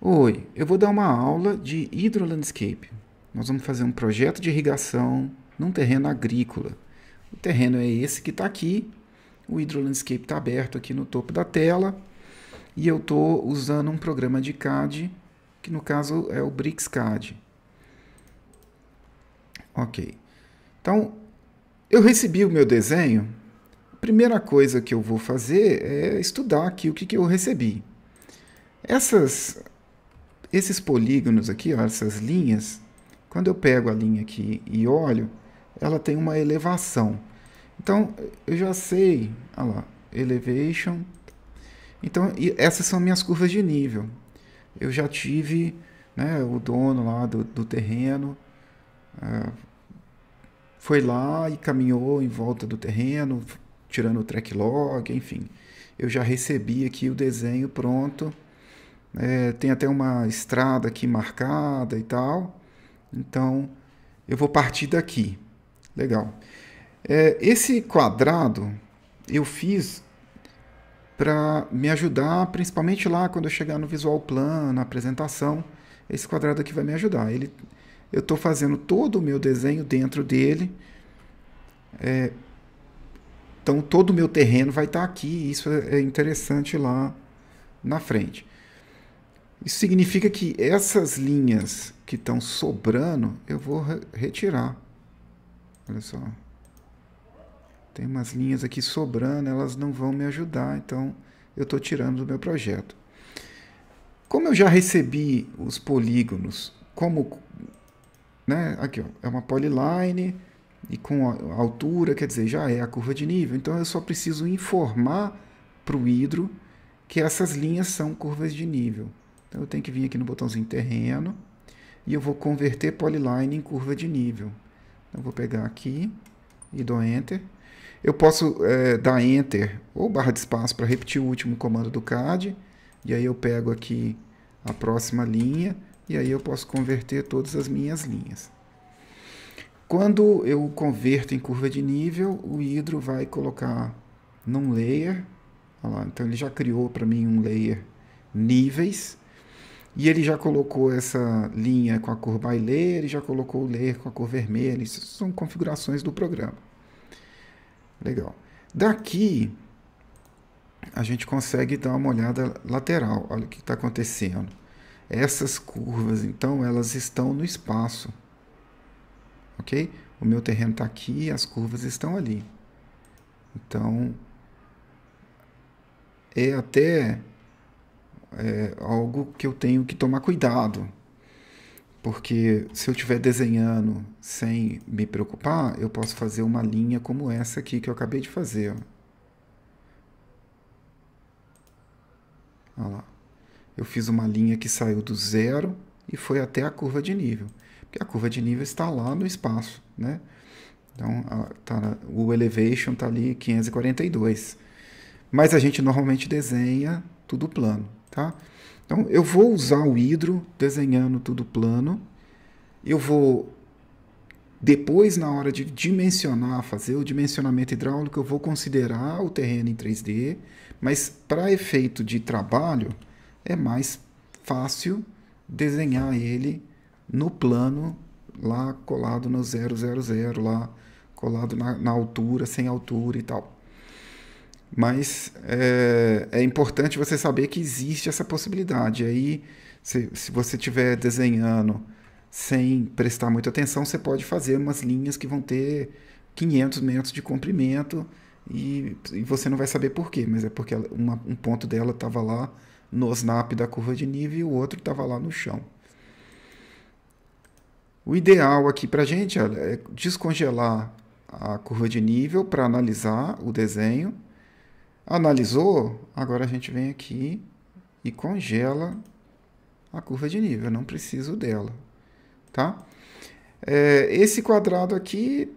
Oi, eu vou dar uma aula de hidrolandscape. Nós vamos fazer um projeto de irrigação num terreno agrícola. O terreno é esse que está aqui. O hidrolandscape está aberto aqui no topo da tela. E eu estou usando um programa de CAD, que no caso é o BricsCAD. Ok. Então, eu recebi o meu desenho. A primeira coisa que eu vou fazer é estudar aqui o que, que eu recebi. Essas esses polígonos aqui, ó, essas linhas, quando eu pego a linha aqui e olho, ela tem uma elevação. Então, eu já sei, olha lá, elevation. Então, essas são minhas curvas de nível. Eu já tive né, o dono lá do, do terreno, uh, foi lá e caminhou em volta do terreno, tirando o track log, enfim. Eu já recebi aqui o desenho pronto é, tem até uma estrada aqui marcada e tal. Então eu vou partir daqui. Legal. É, esse quadrado eu fiz para me ajudar, principalmente lá quando eu chegar no visual plan, na apresentação. Esse quadrado aqui vai me ajudar. Ele, eu estou fazendo todo o meu desenho dentro dele. É, então todo o meu terreno vai estar tá aqui. Isso é, é interessante lá na frente. Isso significa que essas linhas que estão sobrando, eu vou re retirar. Olha só. Tem umas linhas aqui sobrando, elas não vão me ajudar, então eu estou tirando do meu projeto. Como eu já recebi os polígonos, como né, aqui ó, é uma polyline e com altura, quer dizer, já é a curva de nível, então eu só preciso informar para o hidro que essas linhas são curvas de nível. Então eu tenho que vir aqui no botãozinho terreno e eu vou converter polyline em curva de nível. Então eu vou pegar aqui e dou enter. Eu posso é, dar enter ou barra de espaço para repetir o último comando do CAD. E aí eu pego aqui a próxima linha e aí eu posso converter todas as minhas linhas. Quando eu converto em curva de nível, o hidro vai colocar num layer. Lá, então ele já criou para mim um layer níveis. E ele já colocou essa linha com a cor Bailey, ele já colocou o Layer com a cor vermelha. Isso são configurações do programa. Legal. Daqui, a gente consegue dar uma olhada lateral. Olha o que está acontecendo. Essas curvas, então, elas estão no espaço. Ok? O meu terreno está aqui as curvas estão ali. Então, é até é algo que eu tenho que tomar cuidado. Porque se eu estiver desenhando sem me preocupar, eu posso fazer uma linha como essa aqui que eu acabei de fazer. Olha lá. Eu fiz uma linha que saiu do zero e foi até a curva de nível. Porque a curva de nível está lá no espaço, né? Então, a, tá, o elevation está ali 542. Mas a gente normalmente desenha tudo plano. Tá? Então, eu vou usar o hidro desenhando tudo plano. Eu vou, depois, na hora de dimensionar, fazer o dimensionamento hidráulico, eu vou considerar o terreno em 3D, mas para efeito de trabalho, é mais fácil desenhar ele no plano, lá colado no 000, lá colado na, na altura, sem altura e tal. Mas é, é, importante você saber que existe essa possibilidade. Aí, se, se você estiver desenhando sem prestar muita atenção, você pode fazer umas linhas que vão ter 500 metros de comprimento e, e você não vai saber por quê, mas é porque uma, um ponto dela estava lá no snap da curva de nível e o outro estava lá no chão. O ideal aqui para a gente é descongelar a curva de nível para analisar o desenho Analisou? Agora a gente vem aqui e congela a curva de nível. Eu não preciso dela, tá? É, esse quadrado aqui,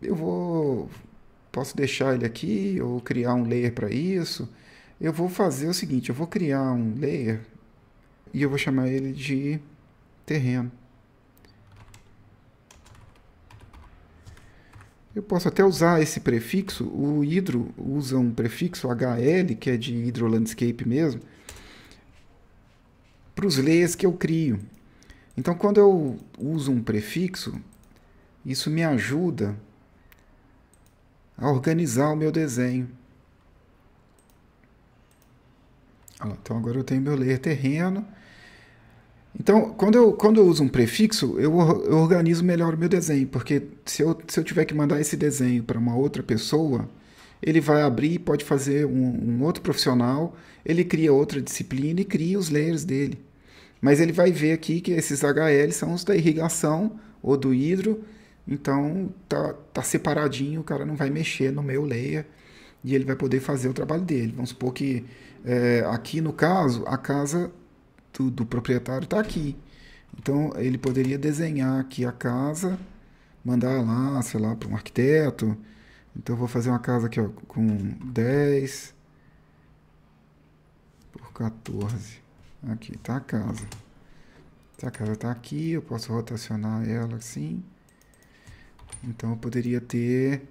eu vou... Posso deixar ele aqui ou criar um layer para isso. Eu vou fazer o seguinte, eu vou criar um layer e eu vou chamar ele de terreno. Eu posso até usar esse prefixo. O hidro usa um prefixo HL, que é de hidrolandscape mesmo, para os layers que eu crio. Então, quando eu uso um prefixo, isso me ajuda a organizar o meu desenho. Então, agora eu tenho meu layer terreno então, quando eu, quando eu uso um prefixo, eu, eu organizo melhor o meu desenho, porque se eu, se eu tiver que mandar esse desenho para uma outra pessoa, ele vai abrir, pode fazer um, um, outro profissional, ele cria outra disciplina e cria os layers dele. Mas ele vai ver aqui que esses HL são os da irrigação ou do hidro, então tá, tá separadinho, o cara não vai mexer no meu layer e ele vai poder fazer o trabalho dele. Vamos supor que é, aqui no caso, a casa do, do proprietário está aqui. Então ele poderia desenhar aqui a casa, mandar lá, sei lá, para um arquiteto. Então eu vou fazer uma casa aqui ó, com 10 por 14. Aqui está a casa. A casa está aqui, eu posso rotacionar ela assim. Então eu poderia ter,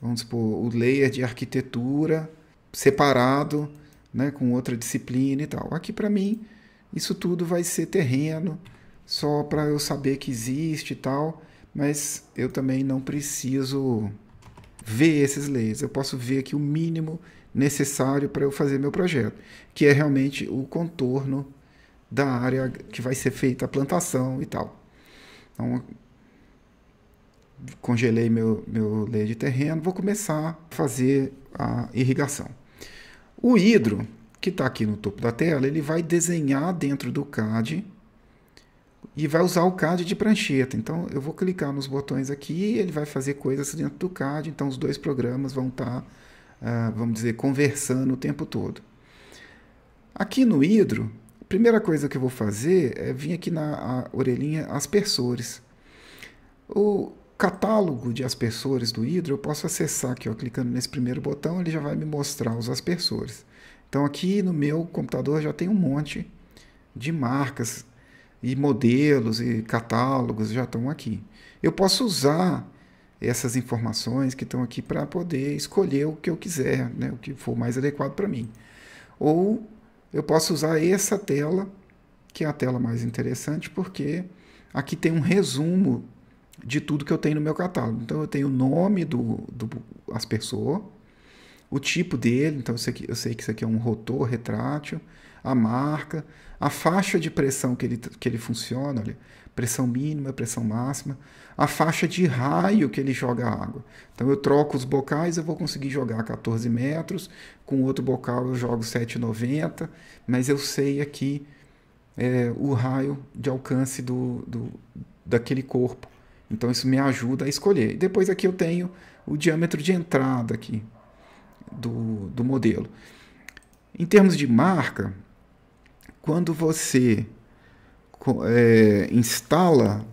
vamos supor, o layer de arquitetura separado, né, com outra disciplina e tal. Aqui para mim isso tudo vai ser terreno, só para eu saber que existe e tal, mas eu também não preciso ver esses leis. Eu posso ver aqui o mínimo necessário para eu fazer meu projeto, que é realmente o contorno da área que vai ser feita a plantação e tal. Então, congelei meu, meu leio de terreno, vou começar a fazer a irrigação. O hidro que está aqui no topo da tela, ele vai desenhar dentro do CAD e vai usar o CAD de prancheta. Então, eu vou clicar nos botões aqui, ele vai fazer coisas dentro do CAD, então os dois programas vão estar, tá, ah, vamos dizer, conversando o tempo todo. Aqui no Hidro, a primeira coisa que eu vou fazer é vir aqui na orelhinha Aspersores. O catálogo de aspersores do Hidro eu posso acessar aqui, ó, clicando nesse primeiro botão, ele já vai me mostrar os aspersores. Então aqui no meu computador já tem um monte de marcas e modelos e catálogos já estão aqui. Eu posso usar essas informações que estão aqui para poder escolher o que eu quiser, né? o que for mais adequado para mim. Ou eu posso usar essa tela, que é a tela mais interessante, porque aqui tem um resumo de tudo que eu tenho no meu catálogo. Então eu tenho o nome do, do aspersor, o tipo dele, então que eu sei que isso aqui é um rotor retrátil, a marca, a faixa de pressão que ele, que ele funciona, olha, pressão mínima, pressão máxima, a faixa de raio que ele joga água. Então eu troco os bocais, eu vou conseguir jogar 14 metros, com outro bocal eu jogo 7,90, mas eu sei aqui é, o raio de alcance do, do, daquele corpo. Então isso me ajuda a escolher. depois aqui eu tenho o diâmetro de entrada aqui, do, do modelo. Em termos de marca, quando você é, instala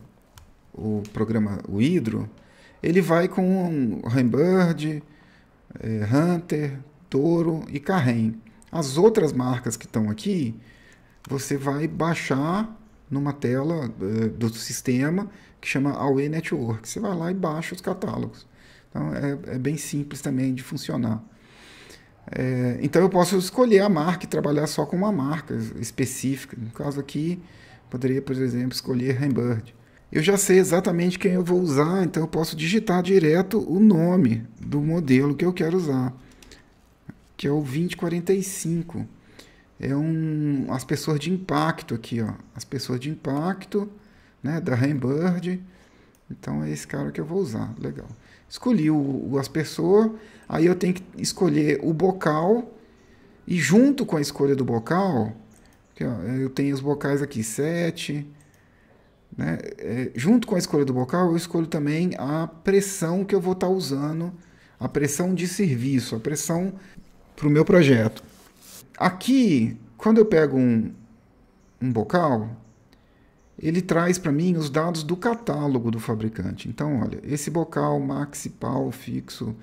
o programa o Hydro, ele vai com Rainbird, é, Hunter, Toro e Carren. As outras marcas que estão aqui, você vai baixar numa tela é, do sistema que chama Away Network. Você vai lá e baixa os catálogos. Então é, é bem simples também de funcionar. É, então eu posso escolher a marca e trabalhar só com uma marca específica. No caso aqui, poderia, por exemplo, escolher Hembird. Eu já sei exatamente quem eu vou usar, então eu posso digitar direto o nome do modelo que eu quero usar, que é o 2045. É um aspessor de impacto aqui, ó, as de impacto, né, da Rainbird. Então é esse cara que eu vou usar, legal. Escolhi o, o Aí eu tenho que escolher o bocal e junto com a escolha do bocal, eu tenho os bocais aqui, 7, né? É, junto com a escolha do bocal, eu escolho também a pressão que eu vou estar tá usando, a pressão de serviço, a pressão para o meu projeto. Aqui, quando eu pego um, um bocal, ele traz para mim os dados do catálogo do fabricante. Então, olha, esse bocal maxi pau fixo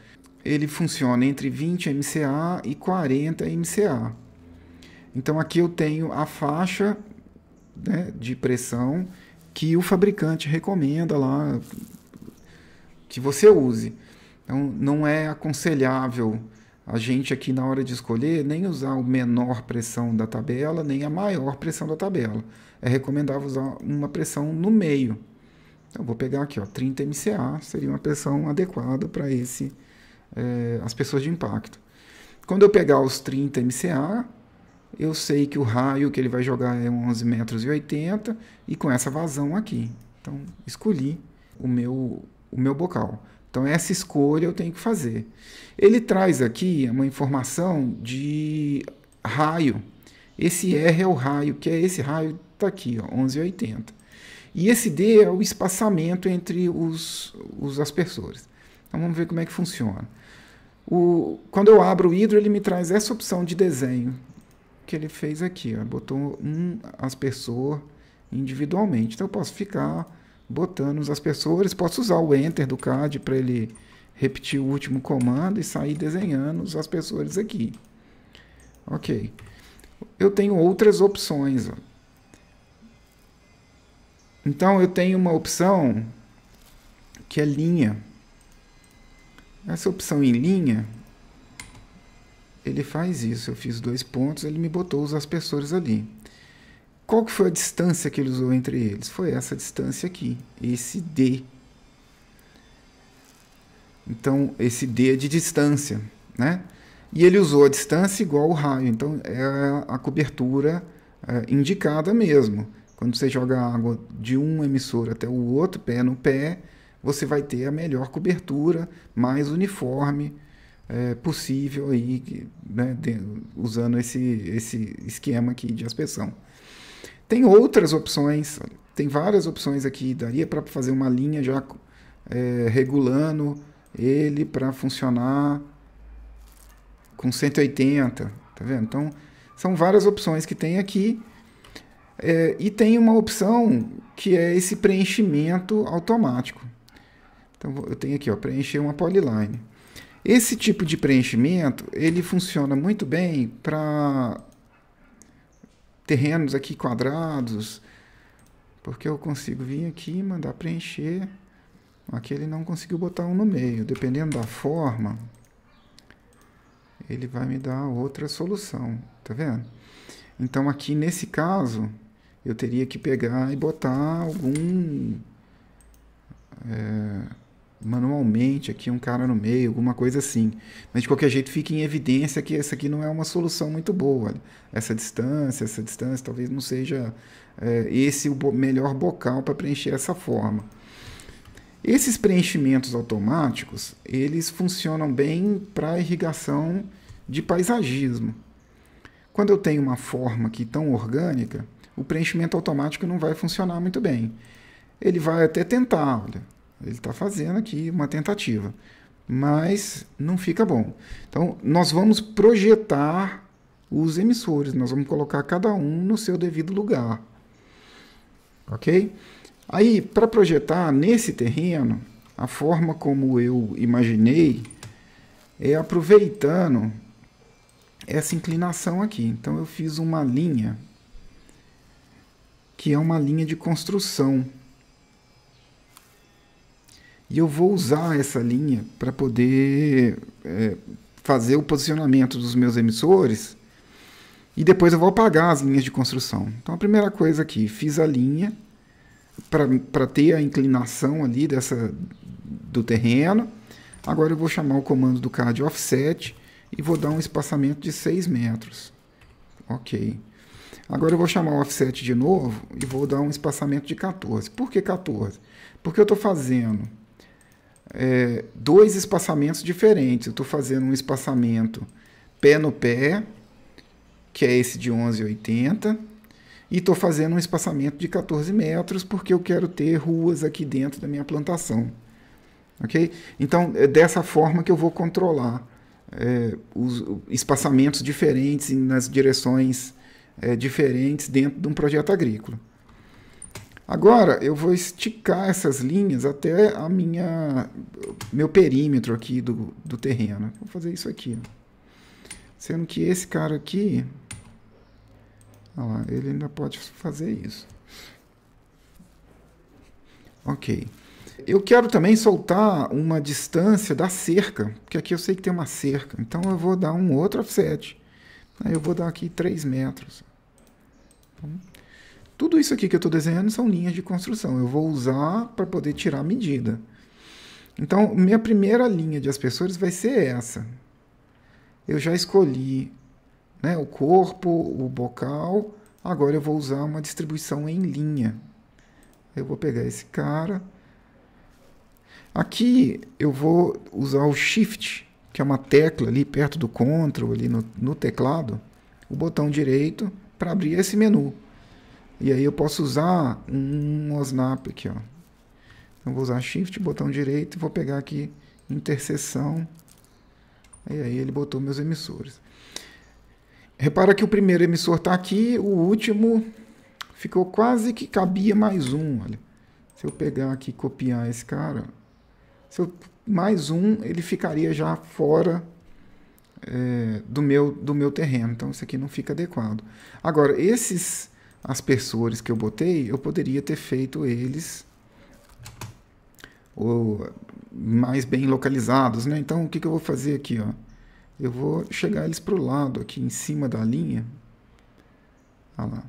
ele funciona entre 20 MCA e 40 MCA. Então aqui eu tenho a faixa né, de pressão que o fabricante recomenda lá que você use. Então não é aconselhável a gente aqui na hora de escolher nem usar o menor pressão da tabela, nem a maior pressão da tabela. É recomendável usar uma pressão no meio. Então vou pegar aqui, ó, 30 MCA seria uma pressão adequada para esse é, as pessoas de impacto. Quando eu pegar os 30 MCA, eu sei que o raio que ele vai jogar é 11 metros e 80 e com essa vazão aqui. Então, escolhi o meu, o meu bocal. Então, essa escolha eu tenho que fazer. Ele traz aqui uma informação de raio. Esse R é o raio, que é esse raio está aqui, ó, 1180. E esse D é o espaçamento entre os, os aspersores. Então vamos ver como é que funciona. O, quando eu abro o Hydro, ele me traz essa opção de desenho que ele fez aqui. Ó. Botou um pessoas individualmente. Então eu posso ficar botando os pessoas posso usar o Enter do CAD para ele repetir o último comando e sair desenhando os pessoas aqui. Ok. Eu tenho outras opções. Ó. Então eu tenho uma opção que é linha. Essa opção em linha, ele faz isso. Eu fiz dois pontos, ele me botou os aspersores ali. Qual que foi a distância que ele usou entre eles? Foi essa distância aqui, esse D. Então, esse D é de distância, né? E ele usou a distância igual ao raio, então é a cobertura é, indicada mesmo. Quando você joga água de um emissor até o outro, pé no pé, você vai ter a melhor cobertura, mais uniforme é, possível aí, né, de, usando esse, esse esquema aqui de aspersão. Tem outras opções, tem várias opções aqui, daria para fazer uma linha já é, regulando ele para funcionar com 180, tá vendo? Então, são várias opções que tem aqui. É, e tem uma opção que é esse preenchimento automático. Então eu tenho aqui, ó, preencher uma polyline. Esse tipo de preenchimento, ele funciona muito bem para terrenos aqui quadrados, porque eu consigo vir aqui e mandar preencher. Aqui ele não conseguiu botar um no meio. Dependendo da forma, ele vai me dar outra solução, tá vendo? Então aqui nesse caso, eu teria que pegar e botar algum... É, manualmente aqui um cara no meio, alguma coisa assim. Mas de qualquer jeito fica em evidência que essa aqui não é uma solução muito boa. Essa distância, essa distância talvez não seja é, esse o melhor bocal para preencher essa forma. Esses preenchimentos automáticos, eles funcionam bem para irrigação de paisagismo. Quando eu tenho uma forma aqui tão orgânica, o preenchimento automático não vai funcionar muito bem. Ele vai até tentar, olha, ele está fazendo aqui uma tentativa, mas não fica bom. Então, nós vamos projetar os emissores, nós vamos colocar cada um no seu devido lugar. Ok? Aí, para projetar nesse terreno, a forma como eu imaginei é aproveitando essa inclinação aqui. Então, eu fiz uma linha que é uma linha de construção. E eu vou usar essa linha para poder é, fazer o posicionamento dos meus emissores e depois eu vou apagar as linhas de construção. Então a primeira coisa aqui, fiz a linha para ter a inclinação ali dessa, do terreno. Agora eu vou chamar o comando do CAD Offset e vou dar um espaçamento de 6 metros. Ok. Agora eu vou chamar o Offset de novo e vou dar um espaçamento de 14. Por que 14? Porque eu estou fazendo é, dois espaçamentos diferentes. Eu estou fazendo um espaçamento pé no pé, que é esse de 11,80, e estou fazendo um espaçamento de 14 metros, porque eu quero ter ruas aqui dentro da minha plantação. Ok? Então, é dessa forma que eu vou controlar é, os espaçamentos diferentes nas direções é, diferentes dentro de um projeto agrícola. Agora eu vou esticar essas linhas até a minha meu perímetro aqui do, do terreno. Vou fazer isso aqui. Sendo que esse cara aqui, lá, ele ainda pode fazer isso. Ok. Eu quero também soltar uma distância da cerca, porque aqui eu sei que tem uma cerca. Então eu vou dar um outro offset. Aí eu vou dar aqui 3 metros. Então, tudo isso aqui que eu estou desenhando são linhas de construção. Eu vou usar para poder tirar a medida. Então, minha primeira linha de espessores vai ser essa. Eu já escolhi né, o corpo, o bocal. Agora eu vou usar uma distribuição em linha. Eu vou pegar esse cara. Aqui eu vou usar o Shift, que é uma tecla ali perto do Ctrl, ali no, no teclado. O botão direito para abrir esse menu. E aí eu posso usar um OSNAP aqui, ó. Então vou usar Shift, botão direito, vou pegar aqui interseção. E aí ele botou meus emissores. Repara que o primeiro emissor está aqui, o último ficou quase que cabia mais um. Olha. Se eu pegar aqui e copiar esse cara, se eu, mais um ele ficaria já fora é, do, meu, do meu terreno. Então isso aqui não fica adequado. Agora, esses pessoas que eu botei, eu poderia ter feito eles ou mais bem localizados, né? Então, o que, que eu vou fazer aqui, ó? Eu vou chegar eles para o lado, aqui em cima da linha. Olha lá.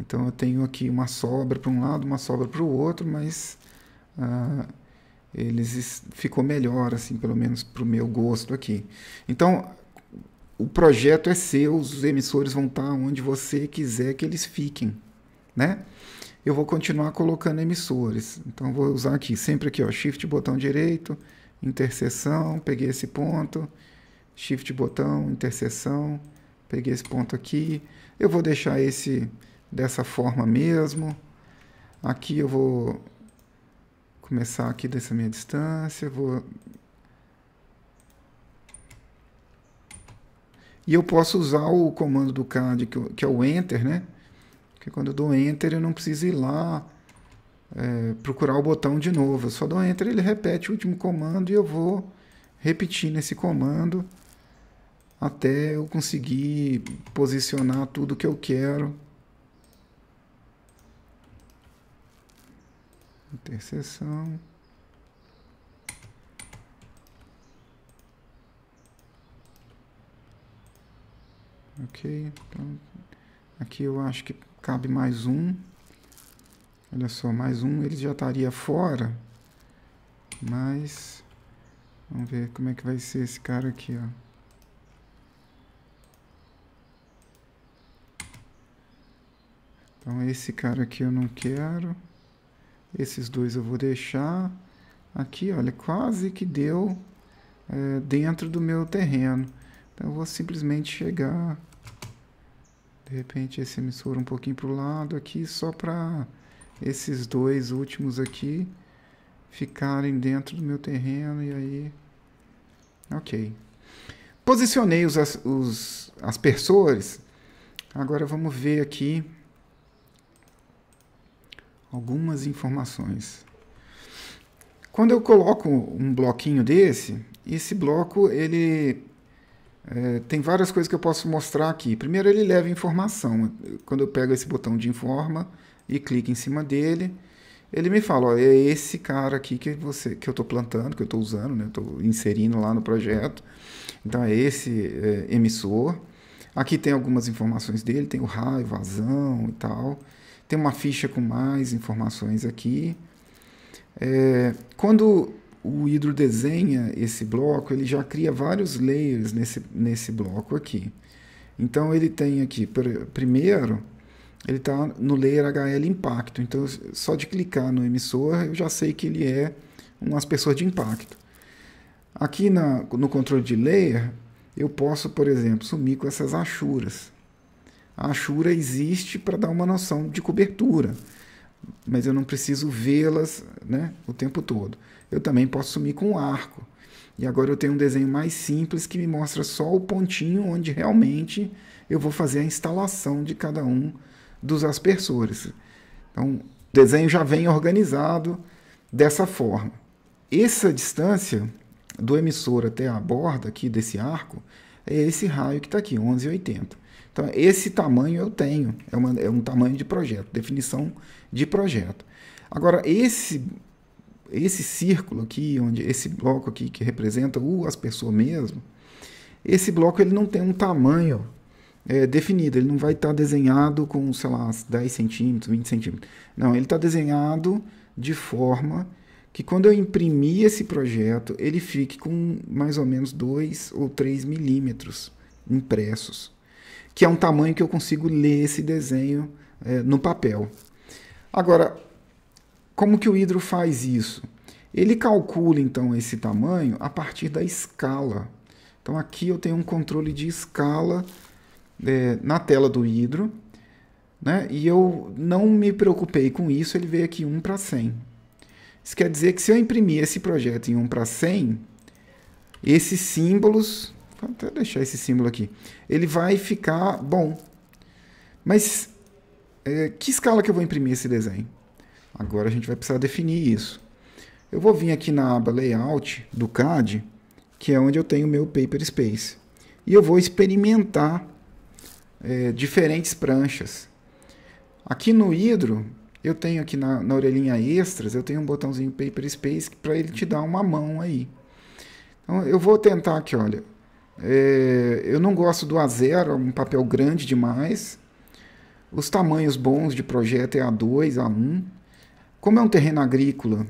Então, eu tenho aqui uma sobra para um lado, uma sobra para o outro, mas ah, eles ficou melhor, assim, pelo menos para o meu gosto aqui. Então, o projeto é seu, os emissores vão estar onde você quiser que eles fiquem, né? Eu vou continuar colocando emissores. Então vou usar aqui, sempre aqui, ó, shift botão direito, interseção, peguei esse ponto, shift botão, interseção, peguei esse ponto aqui. Eu vou deixar esse dessa forma mesmo. Aqui eu vou começar aqui dessa minha distância, vou E eu posso usar o comando do CAD, que é o Enter, né? Porque quando eu dou Enter, eu não preciso ir lá é, procurar o botão de novo. Eu só dou Enter, ele repete o último comando e eu vou repetindo esse comando até eu conseguir posicionar tudo que eu quero. Interseção. Ok. Então, aqui eu acho que cabe mais um. Olha só, mais um ele já estaria fora. Mas... Vamos ver como é que vai ser esse cara aqui, ó. Então esse cara aqui eu não quero. Esses dois eu vou deixar. Aqui, olha, quase que deu é, dentro do meu terreno. Então eu vou simplesmente chegar de repente esse emissor um pouquinho para o lado aqui, só para esses dois últimos aqui ficarem dentro do meu terreno e aí... Ok. Posicionei os, os aspersores. Agora vamos ver aqui algumas informações. Quando eu coloco um bloquinho desse, esse bloco ele é, tem várias coisas que eu posso mostrar aqui. Primeiro, ele leva informação. Quando eu pego esse botão de informa e clico em cima dele, ele me fala, ó, é esse cara aqui que, você, que eu estou plantando, que eu estou usando, né? estou inserindo lá no projeto. Então, é esse é, emissor. Aqui tem algumas informações dele, tem o raio, vazão e tal. Tem uma ficha com mais informações aqui. É, quando o Hidro desenha esse bloco, ele já cria vários layers nesse, nesse bloco aqui. Então ele tem aqui, primeiro, ele está no layer HL impacto. Então só de clicar no emissor eu já sei que ele é um aspersor de impacto. Aqui na, no controle de layer eu posso, por exemplo, sumir com essas achuras. A achura existe para dar uma noção de cobertura, mas eu não preciso vê-las né, o tempo todo eu também posso sumir com um arco. E agora eu tenho um desenho mais simples que me mostra só o pontinho onde realmente eu vou fazer a instalação de cada um dos aspersores. Então, o desenho já vem organizado dessa forma. Essa distância do emissor até a borda aqui desse arco é esse raio que está aqui, 1180. Então, esse tamanho eu tenho, é, uma, é um tamanho de projeto, definição de projeto. Agora, esse esse círculo aqui, onde esse bloco aqui que representa o as pessoas mesmo, esse bloco ele não tem um tamanho é, definido, ele não vai estar tá desenhado com, sei lá, 10 centímetros, 20 centímetros. Não, ele está desenhado de forma que quando eu imprimir esse projeto, ele fique com mais ou menos 2 ou 3 milímetros impressos, que é um tamanho que eu consigo ler esse desenho é, no papel. Agora, como que o hidro faz isso? Ele calcula então esse tamanho a partir da escala. Então aqui eu tenho um controle de escala é, na tela do hidro, né? e eu não me preocupei com isso, ele veio aqui 1 para 100. Isso quer dizer que se eu imprimir esse projeto em 1 para 100, esses símbolos, vou até deixar esse símbolo aqui, ele vai ficar bom. Mas é, que escala que eu vou imprimir esse desenho? Agora a gente vai precisar definir isso. Eu vou vir aqui na aba Layout do CAD, que é onde eu tenho o meu Paper Space. E eu vou experimentar é, diferentes pranchas. Aqui no Hidro, eu tenho aqui na, na orelhinha Extras, eu tenho um botãozinho Paper Space para ele te dar uma mão aí. Então eu vou tentar aqui, olha. É, eu não gosto do A0, é um papel grande demais. Os tamanhos bons de projeto é A2, A1. Como é um terreno agrícola,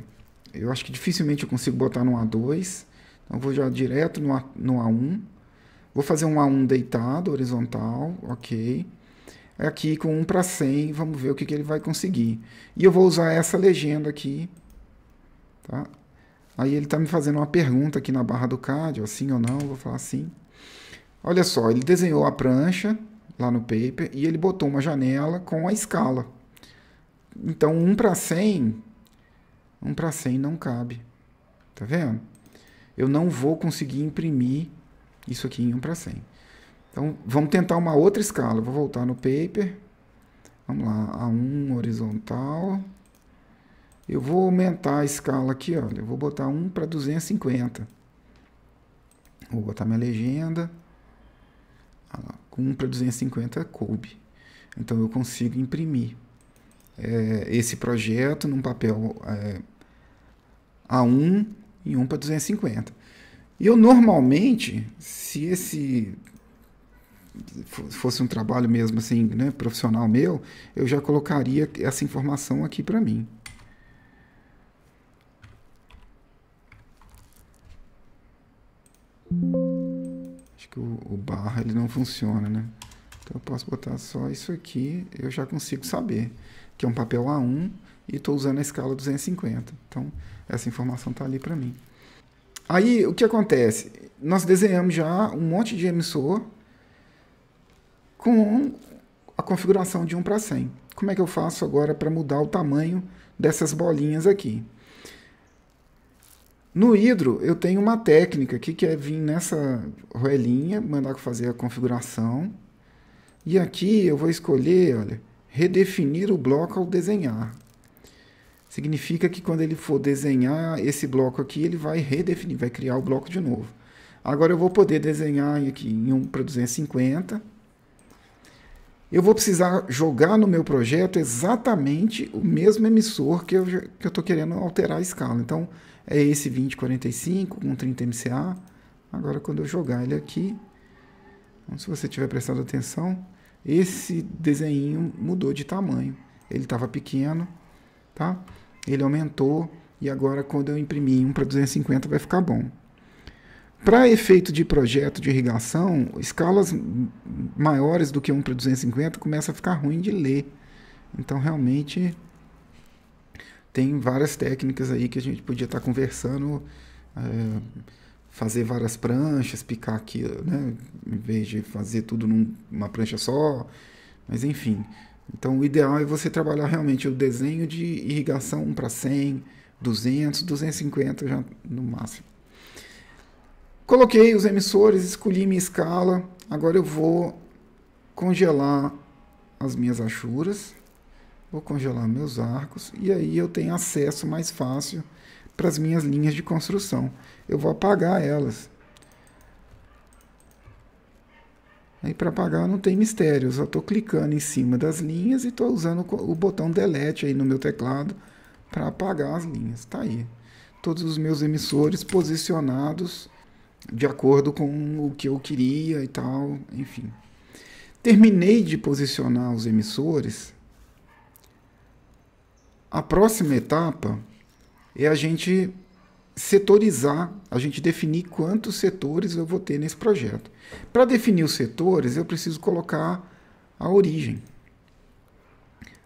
eu acho que dificilmente eu consigo botar no A2. Então vou já direto no, A, no A1. Vou fazer um A1 deitado, horizontal, ok. É aqui com 1 para 100, vamos ver o que, que ele vai conseguir. E eu vou usar essa legenda aqui. Tá? Aí ele está me fazendo uma pergunta aqui na barra do CAD, assim ou não, vou falar assim. Olha só, ele desenhou a prancha lá no paper e ele botou uma janela com a escala. Então, 1 para 100, 1 para 100 não cabe. Tá vendo? Eu não vou conseguir imprimir isso aqui em 1 para 100. Então, vamos tentar uma outra escala. Vou voltar no paper. Vamos lá, A1 horizontal. Eu vou aumentar a escala aqui, olha. Eu vou botar 1 para 250. Vou botar minha legenda. Ah, 1 para 250 coube. Então, eu consigo imprimir é, esse projeto num papel é, A1 e um para 250. E eu normalmente, se esse fosse um trabalho mesmo assim, né, profissional meu, eu já colocaria essa informação aqui para mim. Acho que o, o barra ele não funciona, né? Então eu posso botar só isso aqui, eu já consigo saber que é um papel A1, e estou usando a escala 250. Então, essa informação está ali para mim. Aí, o que acontece? Nós desenhamos já um monte de emissor com a configuração de 1 para 100. Como é que eu faço agora para mudar o tamanho dessas bolinhas aqui? No hidro, eu tenho uma técnica aqui que é vir nessa roelinha, mandar fazer a configuração. E aqui eu vou escolher, olha, redefinir o bloco ao desenhar. Significa que quando ele for desenhar esse bloco aqui, ele vai redefinir, vai criar o bloco de novo. Agora eu vou poder desenhar aqui em 1 para 250. Eu vou precisar jogar no meu projeto exatamente o mesmo emissor que eu que estou querendo alterar a escala. Então, é esse 2045 com 30 MCA. Agora, quando eu jogar ele aqui, então, se você tiver prestado atenção, esse desenho mudou de tamanho. Ele estava pequeno, tá? Ele aumentou e agora quando eu imprimir um para 250 vai ficar bom. Para efeito de projeto de irrigação, escalas maiores do que 1 para 250 começa a ficar ruim de ler. Então realmente tem várias técnicas aí que a gente podia estar tá conversando. É fazer várias pranchas, picar aqui, né? Em vez de fazer tudo numa prancha só. Mas enfim. Então o ideal é você trabalhar realmente o desenho de irrigação para 100, 200, 250 já no máximo. Coloquei os emissores, escolhi minha escala. Agora eu vou congelar as minhas achuras. Vou congelar meus arcos e aí eu tenho acesso mais fácil para as minhas linhas de construção. Eu vou apagar elas. Aí para apagar não tem mistério, eu só estou clicando em cima das linhas e estou usando o botão delete aí no meu teclado para apagar as linhas. está aí. Todos os meus emissores posicionados de acordo com o que eu queria e tal, enfim. Terminei de posicionar os emissores. A próxima etapa é a gente setorizar, a gente definir quantos setores eu vou ter nesse projeto. Para definir os setores, eu preciso colocar a origem.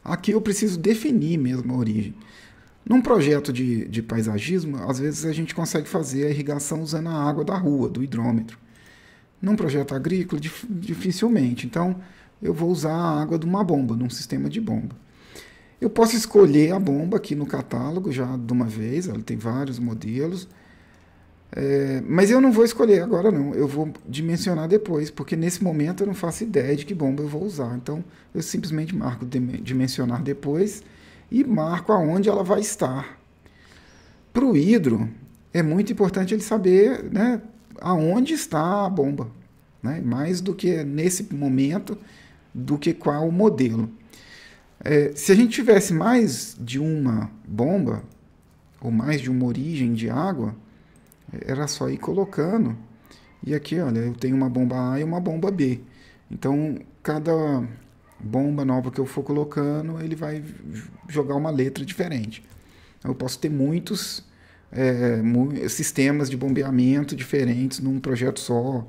Aqui eu preciso definir mesmo a origem. Num projeto de, de paisagismo, às vezes a gente consegue fazer a irrigação usando a água da rua, do hidrômetro. Num projeto agrícola, dificilmente. Então, eu vou usar a água de uma bomba, num sistema de bomba. Eu posso escolher a bomba aqui no catálogo já de uma vez, ela tem vários modelos. É, mas eu não vou escolher agora não, eu vou dimensionar depois, porque nesse momento eu não faço ideia de que bomba eu vou usar. Então eu simplesmente marco dimensionar depois e marco aonde ela vai estar. Para o hidro, é muito importante ele saber né, aonde está a bomba, né? mais do que nesse momento, do que qual o modelo. É, se a gente tivesse mais de uma bomba, ou mais de uma origem de água, é, era só ir colocando. E aqui, olha, eu tenho uma bomba A e uma bomba B. Então, cada bomba nova que eu for colocando, ele vai jogar uma letra diferente. Eu posso ter muitos é, sistemas de bombeamento diferentes num projeto só,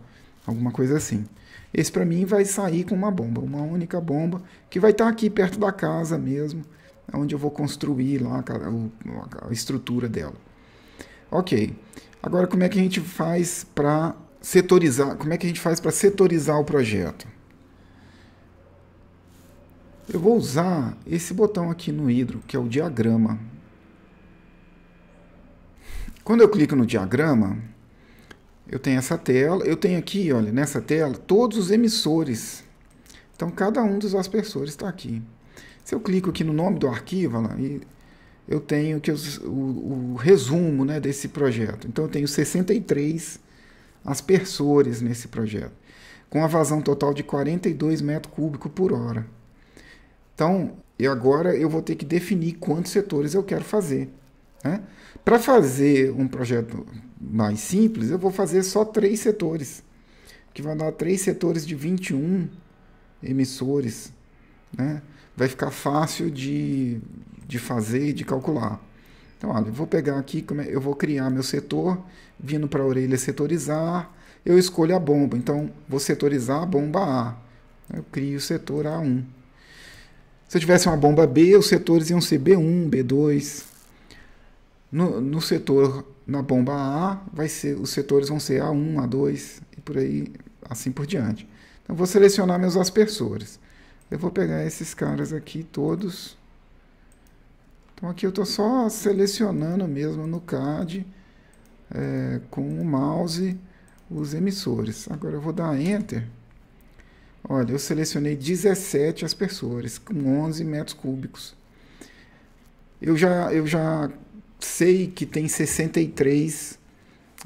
alguma coisa assim. Esse para mim vai sair com uma bomba, uma única bomba, que vai estar tá aqui perto da casa mesmo, onde eu vou construir lá a, a estrutura dela. Ok. Agora como é que a gente faz para setorizar? Como é que a gente faz para setorizar o projeto? Eu vou usar esse botão aqui no hidro, que é o diagrama. Quando eu clico no diagrama, eu tenho essa tela, eu tenho aqui, olha, nessa tela, todos os emissores. Então, cada um dos aspersores está aqui. Se eu clico aqui no nome do arquivo, olha lá, e eu tenho que os, o, o, resumo né, desse projeto. Então, eu tenho 63 aspersores nesse projeto, com a vazão total de 42 metros cúbicos por hora. Então, e agora eu vou ter que definir quantos setores eu quero fazer. Né? Para fazer um projeto mais simples, eu vou fazer só três setores, que vai dar três setores de 21 emissores. Né? Vai ficar fácil de, de fazer e de calcular. Então, olha, eu vou pegar aqui, é, eu vou criar meu setor, vindo para a orelha setorizar, eu escolho a bomba. Então, vou setorizar a bomba A. Eu crio o setor A1. Se eu tivesse uma bomba B, os setores iam ser B1, B2, no, no setor, na bomba A, vai ser, os setores vão ser A1, A2 e por aí, assim por diante. Então, vou selecionar meus aspersores. Eu vou pegar esses caras aqui todos. Então, aqui eu estou só selecionando mesmo no CAD, é, com o mouse, os emissores. Agora, eu vou dar Enter. Olha, eu selecionei 17 aspersores, com 11 metros cúbicos. Eu já, eu já sei que tem 63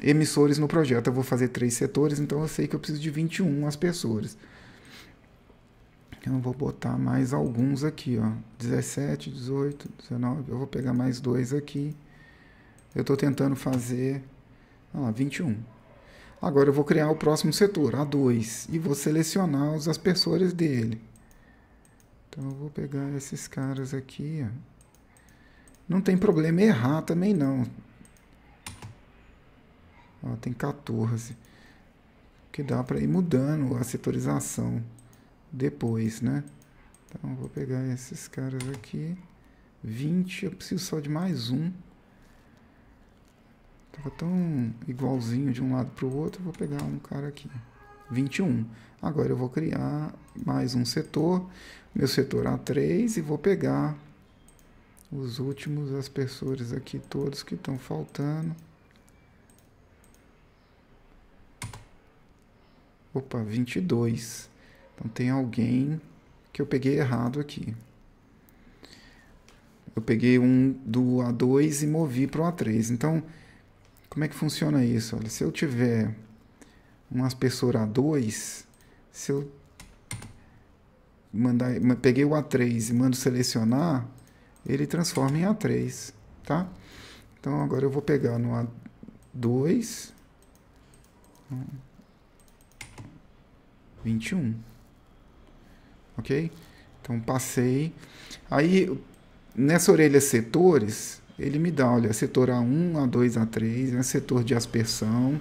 emissores no projeto. Eu vou fazer três setores, então eu sei que eu preciso de 21 aspersores. pessoas. Eu vou botar mais alguns aqui, ó. 17, 18, 19. Eu vou pegar mais dois aqui. Eu estou tentando fazer ó, 21. Agora eu vou criar o próximo setor, A2, e vou selecionar os aspersores dele. Então eu vou pegar esses caras aqui, ó. Não tem problema errar também não. Ó, tem 14. Que dá para ir mudando a setorização depois, né? Então vou pegar esses caras aqui. 20, eu preciso só de mais um. Tava tão igualzinho de um lado para o outro, vou pegar um cara aqui. 21. Agora eu vou criar mais um setor, meu setor A3 e vou pegar os últimos aspersores aqui todos que estão faltando. Opa, 22. Então tem alguém que eu peguei errado aqui. Eu peguei um do A2 e movi para o A3. Então, como é que funciona isso? Olha, se eu tiver um aspersor A2, se eu mandar, peguei o A3 e mando selecionar, ele transforma em A3, tá? Então agora eu vou pegar no A2, 21, ok? Então passei, aí nessa orelha setores, ele me dá, olha, setor A1, A2, A3, né? setor de aspersão,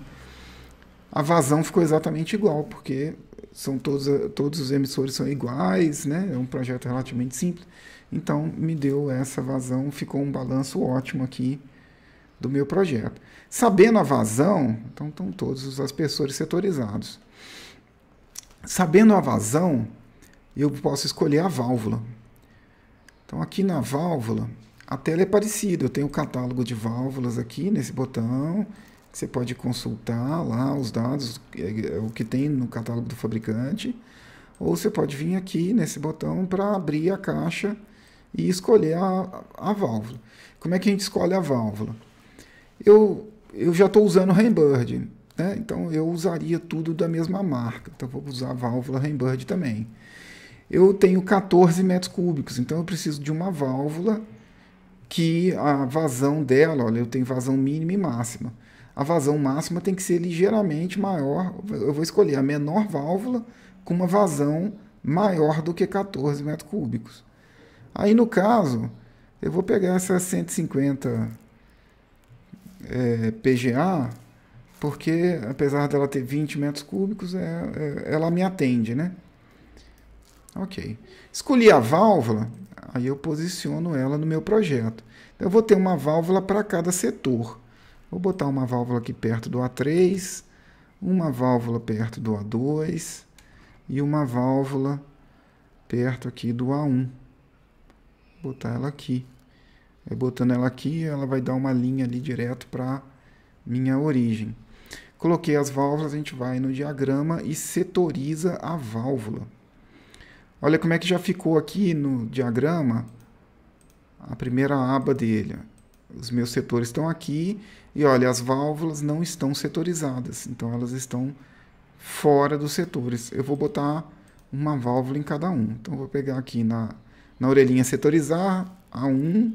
a vazão ficou exatamente igual, porque são todos, todos os emissores são iguais, né? é um projeto relativamente simples, então me deu essa vazão, ficou um balanço ótimo aqui do meu projeto. Sabendo a vazão, então estão todos os aspersores setorizados. Sabendo a vazão, eu posso escolher a válvula. Então aqui na válvula, a tela é parecida. Eu tenho o catálogo de válvulas aqui nesse botão. Você pode consultar lá os dados, eh, o que tem no catálogo do fabricante. Ou você pode vir aqui nesse botão para abrir a caixa e escolher a, a, válvula. Como é que a gente escolhe a válvula? Eu, eu já estou usando Rainbird, né? então eu usaria tudo da mesma marca, então vou usar a válvula Rainbird também. Eu tenho 14 metros cúbicos, então eu preciso de uma válvula que a vazão dela, olha, eu tenho vazão mínima e máxima. A vazão máxima tem que ser ligeiramente maior, eu vou escolher a menor válvula com uma vazão maior do que 14 metros cúbicos. Aí no caso, eu vou pegar essa 150 é, PGA, porque apesar dela ter 20 metros cúbicos, é, é, ela me atende, né? Ok. Escolhi a válvula, aí eu posiciono ela no meu projeto. eu vou ter uma válvula para cada setor. Vou botar uma válvula aqui perto do A3, uma válvula perto do A2 e uma válvula perto aqui do A1 botar ela aqui. Aí botando ela aqui, ela vai dar uma linha ali direto para minha origem. Coloquei as válvulas, a gente vai no diagrama e setoriza a válvula. Olha como é que já ficou aqui no diagrama a primeira aba dele. Os meus setores estão aqui e olha, as válvulas não estão setorizadas, então elas estão fora dos setores. Eu vou botar uma válvula em cada um. Então vou pegar aqui na na orelhinha setorizar A1,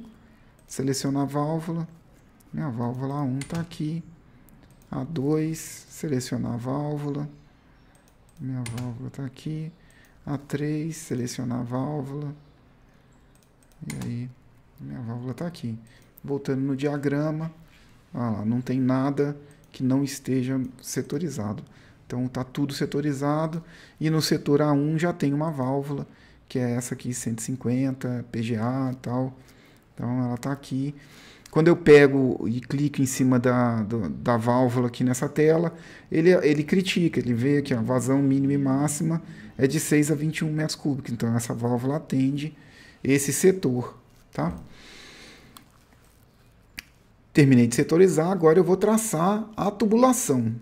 selecionar a válvula, minha válvula A1 está aqui, A2, selecionar a válvula, minha válvula está aqui, A3, selecionar a válvula, e aí minha válvula está aqui. Voltando no diagrama, lá, não tem nada que não esteja setorizado. Então está tudo setorizado e no setor A1 já tem uma válvula que é essa aqui, 150, PGA e tal. Então ela está aqui. Quando eu pego e clico em cima da, da válvula aqui nessa tela, ele, ele critica, ele vê que a vazão mínima e máxima é de 6 a 21 metros cúbicos. Então essa válvula atende esse setor, tá? Terminei de setorizar, agora eu vou traçar a tubulação.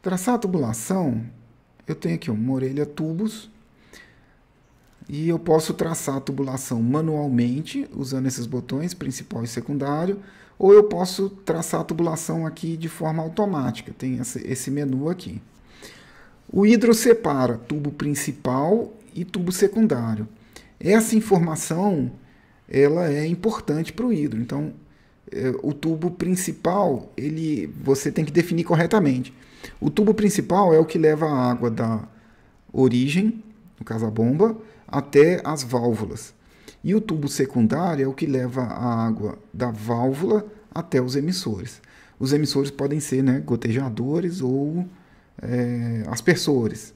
Traçar a tubulação, eu tenho aqui uma orelha tubos, e eu posso traçar a tubulação manualmente, usando esses botões, principal e secundário, ou eu posso traçar a tubulação aqui de forma automática, tem esse menu aqui. O hidro separa tubo principal e tubo secundário. Essa informação ela é importante para o hidro. Então, é, o tubo principal ele você tem que definir corretamente. O tubo principal é o que leva a água da origem, no caso a bomba, até as válvulas. E o tubo secundário é o que leva a água da válvula até os emissores. Os emissores podem ser né, gotejadores ou é, aspersores.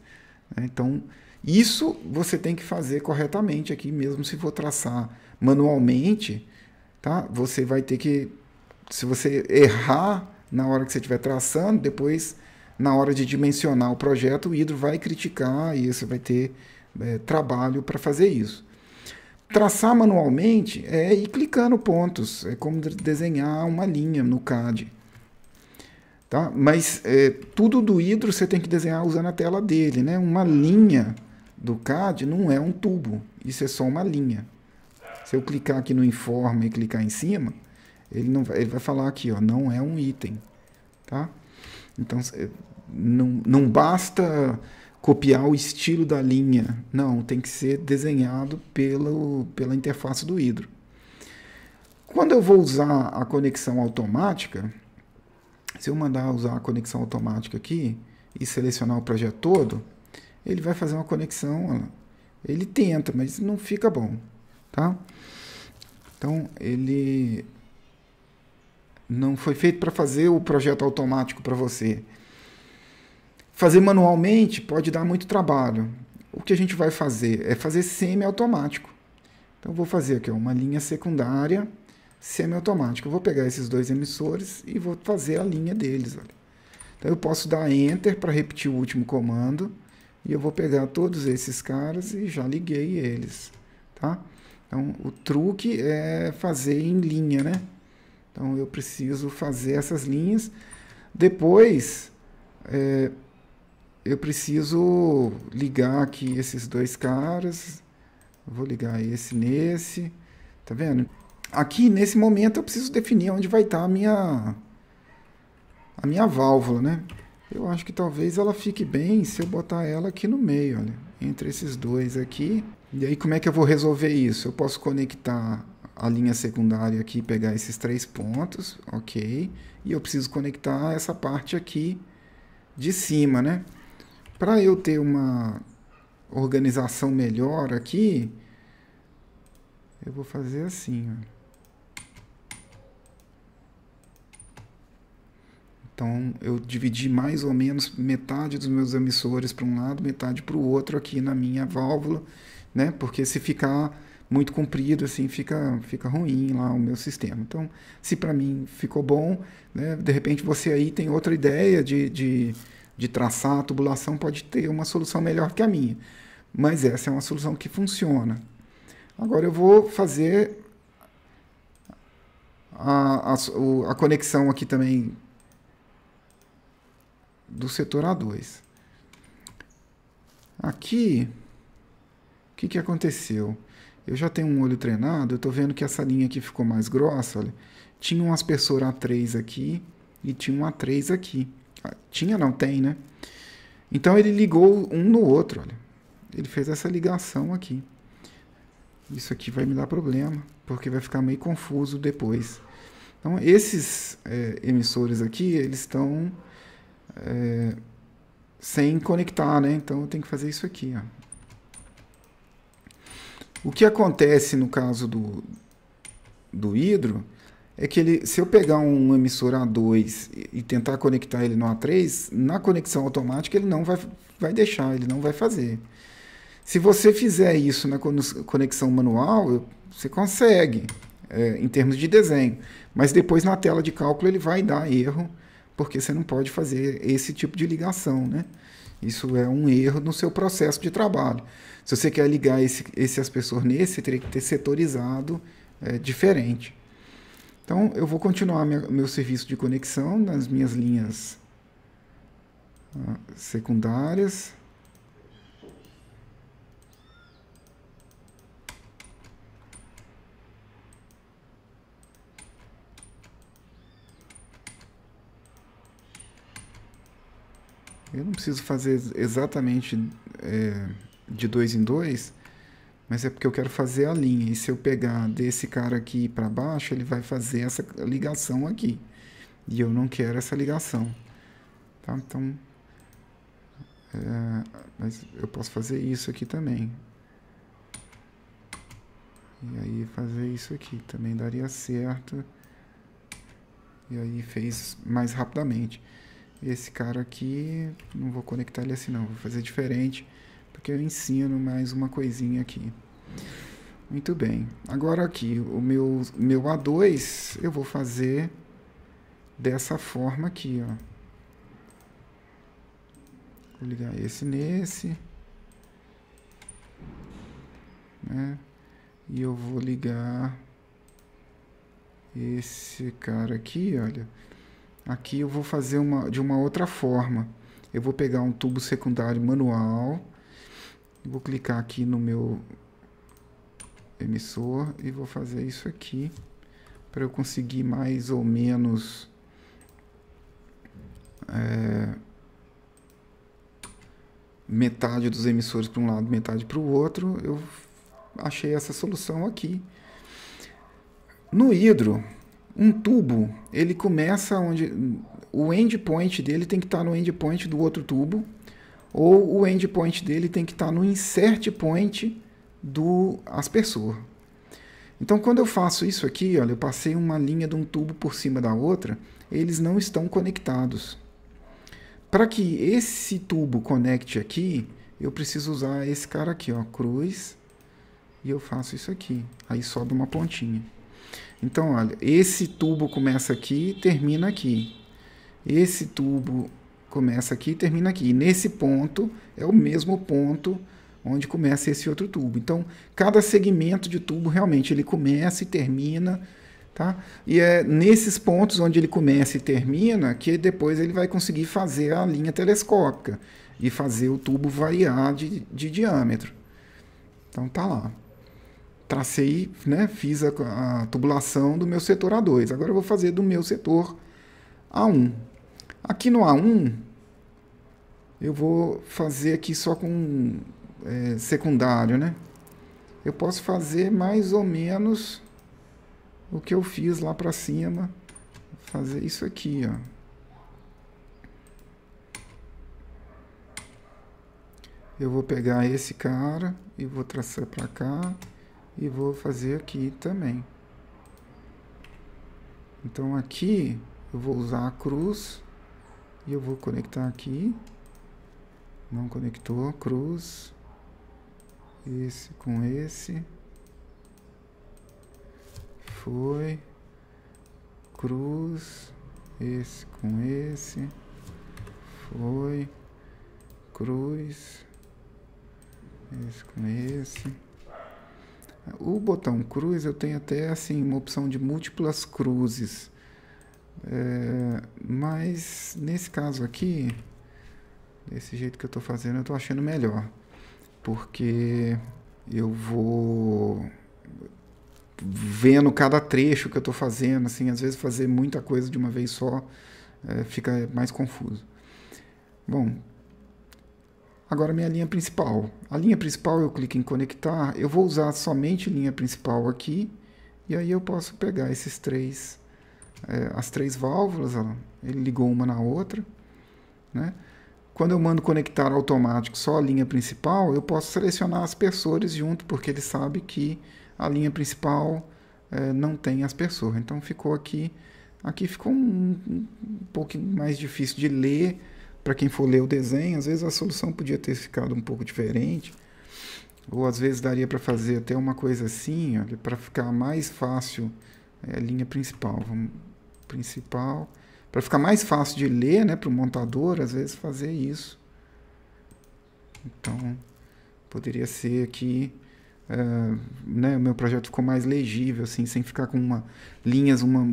Né. Então, isso você tem que fazer corretamente aqui, mesmo se for traçar manualmente, tá? Você vai ter que, se você errar na hora que você estiver traçando, depois, na hora de dimensionar o projeto, o hidro vai criticar e você vai ter é, trabalho para fazer isso. Traçar manualmente é ir clicando pontos, é como desenhar uma linha no CAD. Tá? Mas é, tudo do hidro você tem que desenhar usando a tela dele. Né? Uma linha do CAD não é um tubo, isso é só uma linha. Se eu clicar aqui no informe e clicar em cima, ele, não vai, ele vai falar aqui, ó, não é um item. Tá? Então, é, não, não basta copiar o estilo da linha. Não, tem que ser desenhado pelo, pela interface do hidro. Quando eu vou usar a conexão automática, se eu mandar usar a conexão automática aqui e selecionar o projeto todo, ele vai fazer uma conexão. Ele tenta, mas não fica bom. Tá? Então, ele não foi feito para fazer o projeto automático para você. Fazer manualmente pode dar muito trabalho. O que a gente vai fazer é fazer semi-automático. Então, vou fazer aqui ó, uma linha secundária semi-automática. Eu vou pegar esses dois emissores e vou fazer a linha deles. Olha. Então, eu posso dar Enter para repetir o último comando. E eu vou pegar todos esses caras e já liguei eles. Tá? Então, o truque é fazer em linha, né? Então, eu preciso fazer essas linhas. Depois, é, eu preciso ligar aqui esses dois caras. Vou ligar esse nesse. Tá vendo? Aqui, nesse momento, eu preciso definir onde vai estar tá a minha a minha válvula, né? Eu acho que talvez ela fique bem se eu botar ela aqui no meio, olha, entre esses dois aqui. E aí como é que eu vou resolver isso? Eu posso conectar a linha secundária aqui, pegar esses três pontos, ok. E eu preciso conectar essa parte aqui de cima, né? para eu ter uma organização melhor aqui, eu vou fazer assim. Ó. Então, eu dividi mais ou menos metade dos meus emissores para um lado, metade para o outro aqui na minha válvula, né? Porque se ficar muito comprido, assim, fica, fica ruim lá o meu sistema. Então, se para mim ficou bom, né? de repente você aí tem outra ideia de, de de traçar a tubulação pode ter uma solução melhor que a minha. Mas essa é uma solução que funciona. Agora eu vou fazer a, a, a conexão aqui também do setor A2. Aqui, o que, que aconteceu? Eu já tenho um olho treinado, eu estou vendo que essa linha aqui ficou mais grossa, olha. Tinha um aspersor A3 aqui e tinha um A3 aqui. Ah, tinha, não tem, né? Então ele ligou um no outro, olha. Ele fez essa ligação aqui. Isso aqui vai me dar problema, porque vai ficar meio confuso depois. Então esses é, emissores aqui, eles estão é, sem conectar, né? Então eu tenho que fazer isso aqui, ó. O que acontece no caso do, do hidro é que ele, se eu pegar um emissor A2 e, tentar conectar ele no A3, na conexão automática ele não vai, vai deixar, ele não vai fazer. Se você fizer isso na conexão manual, você consegue, é, em termos de desenho. Mas depois na tela de cálculo ele vai dar erro, porque você não pode fazer esse tipo de ligação, né? Isso é um erro no seu processo de trabalho. Se você quer ligar esse, esse aspersor nesse, você teria que ter setorizado é, diferente. Então eu vou continuar minha, meu serviço de conexão nas minhas linhas uh, secundárias. Eu não preciso fazer exatamente é, de dois em dois, mas é porque eu quero fazer a linha. E se eu pegar desse cara aqui para baixo, ele vai fazer essa ligação aqui. E eu não quero essa ligação. Tá? Então, é, mas eu posso fazer isso aqui também. E aí fazer isso aqui também daria certo. E aí fez mais rapidamente. Esse cara aqui, não vou conectar ele assim não, vou fazer diferente porque eu ensino mais uma coisinha aqui. Muito bem. Agora aqui, o meu, meu A2 eu vou fazer dessa forma aqui, ó. Vou ligar esse nesse. Né? E eu vou ligar esse cara aqui, olha. Aqui eu vou fazer uma, de uma outra forma. Eu vou pegar um tubo secundário manual Vou clicar aqui no meu emissor e vou fazer isso aqui para eu conseguir mais ou menos é, metade dos emissores para um lado, metade para o outro. Eu achei essa solução aqui. No hidro, um tubo, ele começa onde o endpoint dele tem que estar tá no endpoint do outro tubo ou o endpoint dele tem que estar tá no insert point do aspersor. Então, quando eu faço isso aqui, olha, eu passei uma linha de um tubo por cima da outra, eles não estão conectados. Para que esse tubo conecte aqui, eu preciso usar esse cara aqui, ó, cruz, e eu faço isso aqui. Aí sobe uma pontinha. Então, olha, esse tubo começa aqui e termina aqui. Esse tubo começa aqui e termina aqui. E nesse ponto é o mesmo ponto onde começa esse outro tubo. Então, cada segmento de tubo realmente ele começa e termina, tá? E é nesses pontos onde ele começa e termina que depois ele vai conseguir fazer a linha telescópica e fazer o tubo variar de, de diâmetro. Então tá lá. Tracei, né, fiz a, a tubulação do meu setor A2. Agora eu vou fazer do meu setor A1. Aqui no A1, eu vou fazer aqui só com é, secundário, né? Eu posso fazer mais ou menos o que eu fiz lá para cima. Fazer isso aqui, ó. Eu vou pegar esse cara e vou traçar para cá e vou fazer aqui também. Então aqui eu vou usar a cruz e eu vou conectar aqui. Não conectou, cruz. Esse com esse. Foi. Cruz. Esse com esse. Foi. Cruz. Esse com esse. O botão cruz eu tenho até assim uma opção de múltiplas cruzes. É, mas nesse caso aqui, desse jeito que eu estou fazendo, eu estou achando melhor. Porque eu vou vendo cada trecho que eu estou fazendo, assim, às vezes fazer muita coisa de uma vez só é, fica mais confuso. Bom, agora minha linha principal. A linha principal eu clico em conectar, eu vou usar somente linha principal aqui, e aí eu posso pegar esses três é, as três válvulas, ó, ele ligou uma na outra. Né? Quando eu mando conectar automático só a linha principal, eu posso selecionar aspersores junto, porque ele sabe que a linha principal é, não tem aspersor. Então ficou aqui, aqui ficou um, um pouquinho mais difícil de ler para quem for ler o desenho. Às vezes a solução podia ter ficado um pouco diferente, ou às vezes daria para fazer até uma coisa assim, para ficar mais fácil é, a linha principal. Vamos principal, para ficar mais fácil de ler, né, para o montador, às vezes fazer isso. Então, poderia ser que uh, né, o meu projeto ficou mais legível, assim, sem ficar com uma, linhas uma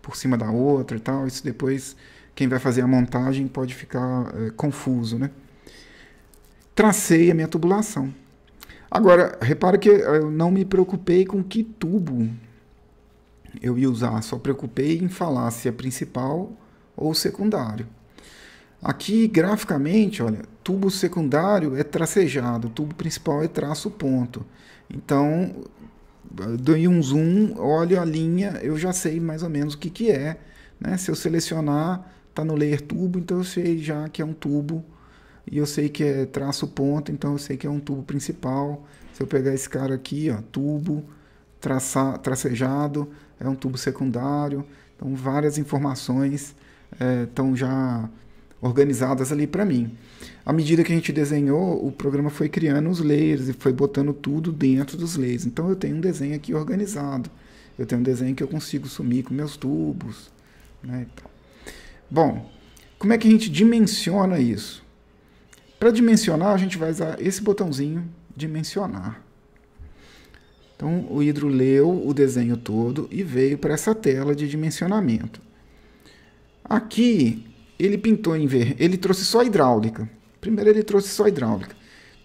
por cima da outra e tal. Isso depois, quem vai fazer a montagem pode ficar uh, confuso, né? Tracei a minha tubulação. Agora, repara que eu não me preocupei com que tubo eu ia usar, só preocupei em falar se é principal ou secundário. Aqui, graficamente, olha, tubo secundário é tracejado, tubo principal é traço ponto. Então, dei um zoom, olho a linha, eu já sei mais ou menos o que, que é. Né? Se eu selecionar, está no layer tubo, então eu sei já que é um tubo. E eu sei que é traço ponto, então eu sei que é um tubo principal. Se eu pegar esse cara aqui, ó, tubo, traça, tracejado, é um tubo secundário. Então, várias informações é, estão já organizadas ali para mim. À medida que a gente desenhou, o programa foi criando os layers e foi botando tudo dentro dos layers. Então, eu tenho um desenho aqui organizado. Eu tenho um desenho que eu consigo sumir com meus tubos. Né, Bom, como é que a gente dimensiona isso? Para dimensionar, a gente vai usar esse botãozinho, dimensionar. Então o Hidro leu o desenho todo e veio para essa tela de dimensionamento. Aqui ele pintou em ver, ele trouxe só hidráulica. Primeiro ele trouxe só hidráulica.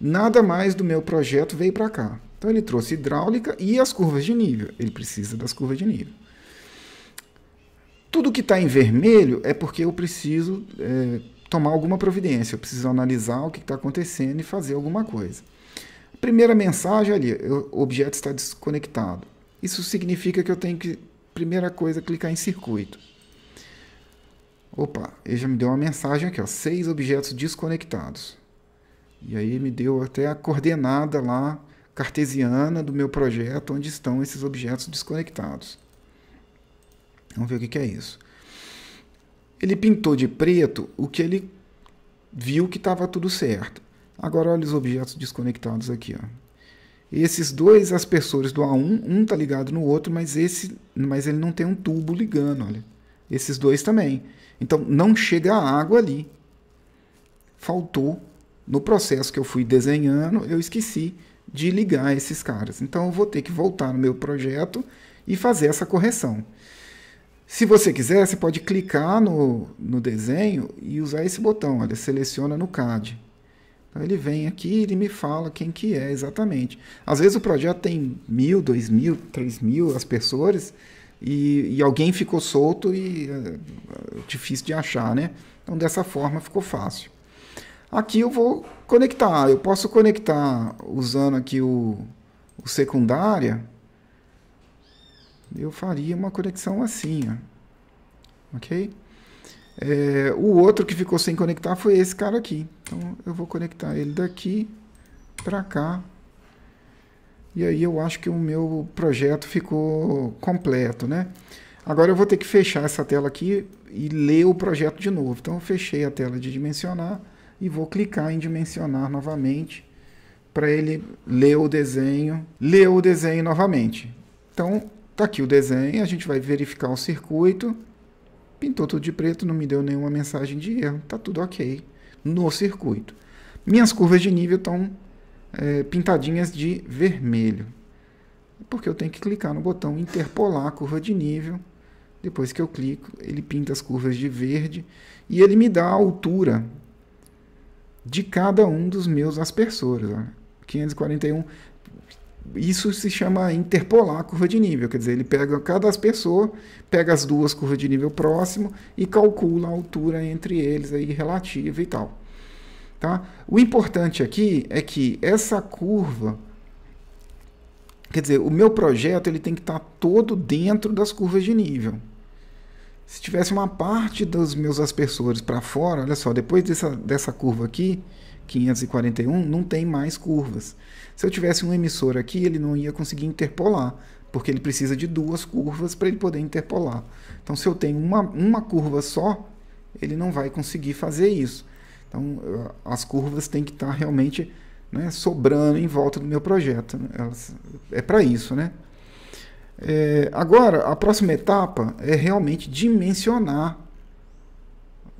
Nada mais do meu projeto veio para cá. Então ele trouxe hidráulica e as curvas de nível. Ele precisa das curvas de nível. Tudo que está em vermelho é porque eu preciso é, tomar alguma providência, eu preciso analisar o que está acontecendo e fazer alguma coisa. Primeira mensagem é ali, o objeto está desconectado. Isso significa que eu tenho que, primeira coisa, clicar em circuito. Opa, ele já me deu uma mensagem aqui, ó, seis objetos desconectados. E aí me deu até a coordenada lá cartesiana do meu projeto, onde estão esses objetos desconectados. Vamos ver o que, que é isso. Ele pintou de preto o que ele viu que estava tudo certo. Agora olha os objetos desconectados aqui. Ó. Esses dois aspersores do A1, um está ligado no outro, mas, esse, mas ele não tem um tubo ligando. Olha. Esses dois também. Então não chega a água ali. Faltou. No processo que eu fui desenhando, eu esqueci de ligar esses caras. Então eu vou ter que voltar no meu projeto e fazer essa correção. Se você quiser, você pode clicar no, no desenho e usar esse botão. Olha, seleciona no CAD. Aí ele vem aqui e ele me fala quem que é exatamente. Às vezes o projeto tem mil, dois mil, três mil pessoas e, e alguém ficou solto e é, difícil de achar, né? Então dessa forma ficou fácil. Aqui eu vou conectar, eu posso conectar usando aqui o, o secundária. Eu faria uma conexão assim, ó. ok? É, o outro que ficou sem conectar foi esse cara aqui. Então eu vou conectar ele daqui para cá. E aí eu acho que o meu projeto ficou completo, né? Agora eu vou ter que fechar essa tela aqui e ler o projeto de novo. Então eu fechei a tela de dimensionar e vou clicar em dimensionar novamente para ele ler o desenho, ler o desenho novamente. Então tá aqui o desenho, a gente vai verificar o circuito Pintou tudo de preto, não me deu nenhuma mensagem de erro, tá tudo ok no circuito. Minhas curvas de nível estão é, pintadinhas de vermelho, porque eu tenho que clicar no botão interpolar a curva de nível. Depois que eu clico, ele pinta as curvas de verde e ele me dá a altura de cada um dos meus aspersores. Ó. 541 isso se chama interpolar a curva de nível, quer dizer, ele pega cada pessoa, pega as duas curvas de nível próximo e calcula a altura entre eles aí relativa e tal. Tá? O importante aqui é que essa curva, quer dizer, o meu projeto ele tem que estar todo dentro das curvas de nível. Se tivesse uma parte dos meus aspersores para fora, olha só, depois dessa, dessa curva aqui, 541 não tem mais curvas. Se eu tivesse um emissor aqui, ele não ia conseguir interpolar, porque ele precisa de duas curvas para ele poder interpolar. Então, se eu tenho uma, uma curva só, ele não vai conseguir fazer isso. Então, eh, as curvas têm que estar tá realmente né, sobrando em volta do meu projeto. Elas, é para isso, né? É, agora, a próxima etapa é realmente dimensionar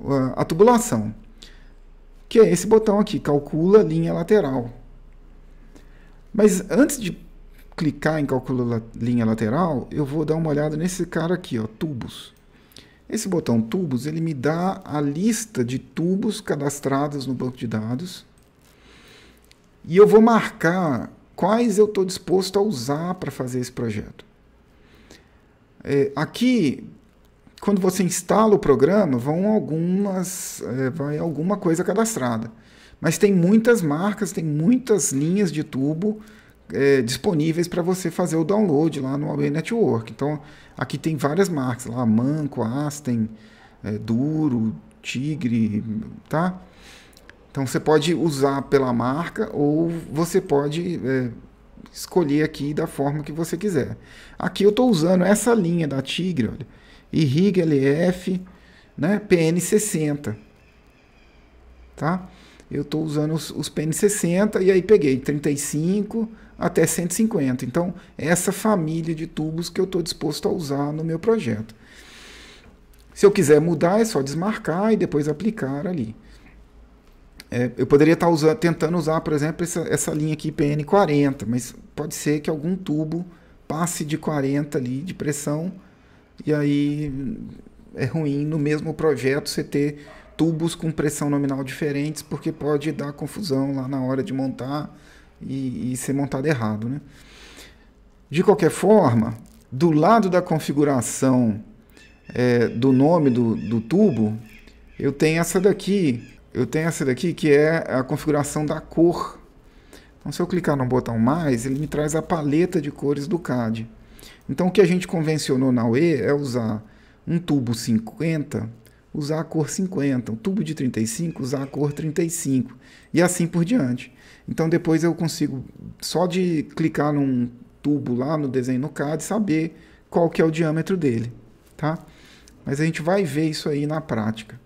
a, ah, a tubulação que é esse botão aqui, calcula linha lateral. Mas antes de clicar em calcula linha lateral, eu vou dar uma olhada nesse cara aqui, ó, tubos. Esse botão tubos, ele me dá a lista de tubos cadastrados no banco de dados. E eu vou marcar quais eu estou disposto a usar para fazer esse projeto. É, aqui, quando você instala o programa, vão algumas, é, vai alguma coisa cadastrada. Mas tem muitas marcas, tem muitas linhas de tubo é, disponíveis para você fazer o download lá no Huawei Network. Então, aqui tem várias marcas lá, Manco, aston é, Duro, Tigre, tá? Então, você pode usar pela marca ou você pode é, escolher aqui da forma que você quiser. Aqui eu estou usando essa linha da Tigre, olha irriga LF, né? PN60, tá? Eu estou usando os, os PN60 e aí peguei 35 até 150. Então, essa família de tubos que eu estou disposto a usar no meu projeto. Se eu quiser mudar, é só desmarcar e depois aplicar ali. É, eu poderia estar tá usando, tentando usar, por exemplo, essa, essa linha aqui PN40, mas pode ser que algum tubo passe de 40 ali de pressão e aí é ruim no mesmo projeto você ter tubos com pressão nominal diferentes, porque pode dar confusão lá na hora de montar e, e ser montado errado. Né? De qualquer forma, do lado da configuração é, do nome do, do tubo, eu tenho essa daqui, eu tenho essa daqui que é a configuração da cor. Então, se eu clicar no botão mais, ele me traz a paleta de cores do CAD. Então o que a gente convencionou na UE é usar um tubo 50, usar a cor 50, um tubo de 35, usar a cor 35 e assim por diante. Então depois eu consigo só de clicar num tubo lá no desenho no CAD saber qual que é o diâmetro dele, tá? Mas a gente vai ver isso aí na prática.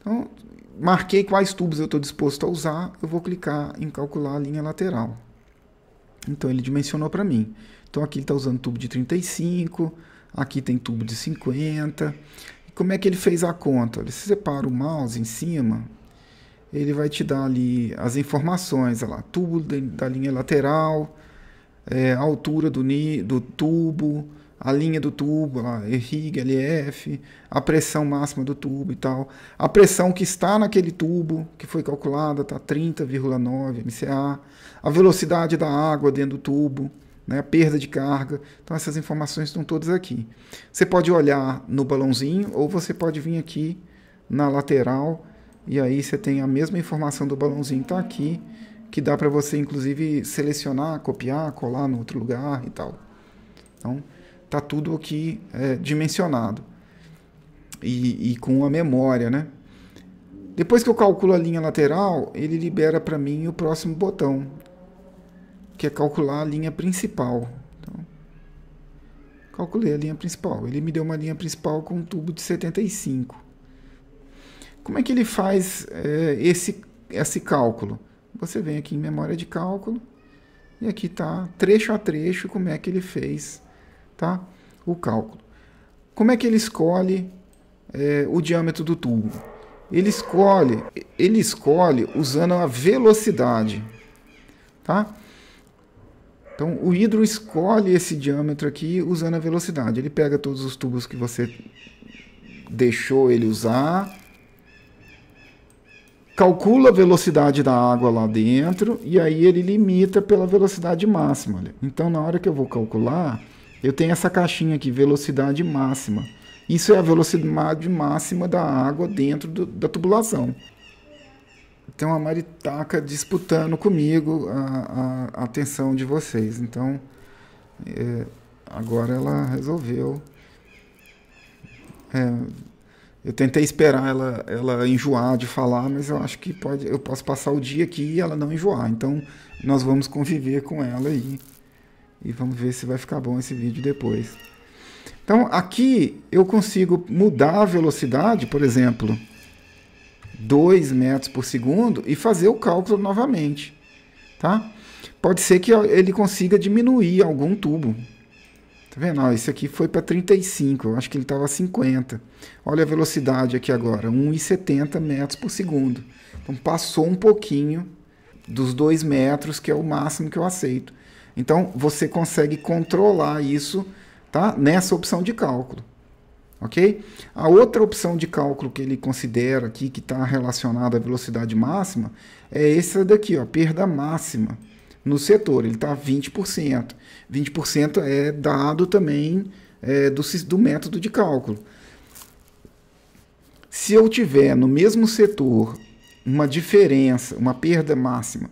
Então, marquei quais tubos eu estou disposto a usar, eu vou clicar em calcular a linha lateral. Então ele dimensionou para mim então aqui ele está usando tubo de 35, aqui tem tubo de 50. E como é que ele fez a conta? Ele separa o mouse em cima, ele vai te dar ali as informações, olha lá, tubo da linha lateral, é, a altura do, ni, do tubo, a linha do tubo, lá, RIG, LF, a pressão máxima do tubo e tal. A pressão que está naquele tubo, que foi calculada, está 30,9 MCA. A velocidade da água dentro do tubo né, perda de carga. Então, essas informações estão todas aqui. Você pode olhar no balãozinho ou você pode vir aqui na lateral e aí você tem a mesma informação do balãozinho está aqui, que dá para você, inclusive, selecionar, copiar, colar no outro lugar e tal. Então, está tudo aqui é, dimensionado. E, e com a memória, né? Depois que eu calculo a linha lateral, ele libera para mim o próximo botão, que é calcular a linha principal. Então, calculei a linha principal. Ele me deu uma linha principal com um tubo de 75. Como é que ele faz é, esse, esse cálculo? Você vem aqui em memória de cálculo e aqui está trecho a trecho como é que ele fez tá? o cálculo. Como é que ele escolhe é, o diâmetro do tubo? Ele escolhe, ele escolhe usando a velocidade. Tá? Então o hidro escolhe esse diâmetro aqui usando a velocidade. Ele pega todos os tubos que você deixou ele usar, calcula a velocidade da água lá dentro e aí ele limita pela velocidade máxima. Então na hora que eu vou calcular, eu tenho essa caixinha aqui, velocidade máxima. Isso é a velocidade máxima da água dentro do, da tubulação tem uma maritaca disputando comigo a, a, a atenção de vocês. Então, é, agora ela resolveu. É, eu tentei esperar ela, ela enjoar de falar, mas eu acho que pode, eu posso passar o dia aqui e ela não enjoar. Então, nós vamos conviver com ela aí. E vamos ver se vai ficar bom esse vídeo depois. Então, aqui eu consigo mudar a velocidade, por exemplo. 2 metros por segundo e fazer o cálculo novamente. Tá? Pode ser que ele consiga diminuir algum tubo. Tá vendo? Ó, esse aqui foi para 35, eu acho que ele estava 50. Olha a velocidade aqui agora, 1,70 metros por segundo. Então passou um pouquinho dos 2 metros, que é o máximo que eu aceito. Então você consegue controlar isso tá? nessa opção de cálculo ok? A outra opção de cálculo que ele considera aqui, que está relacionada à velocidade máxima, é essa daqui, ó, perda máxima no setor, ele está 20%. 20% é dado também é, do, do método de cálculo. Se eu tiver no mesmo setor uma diferença, uma perda máxima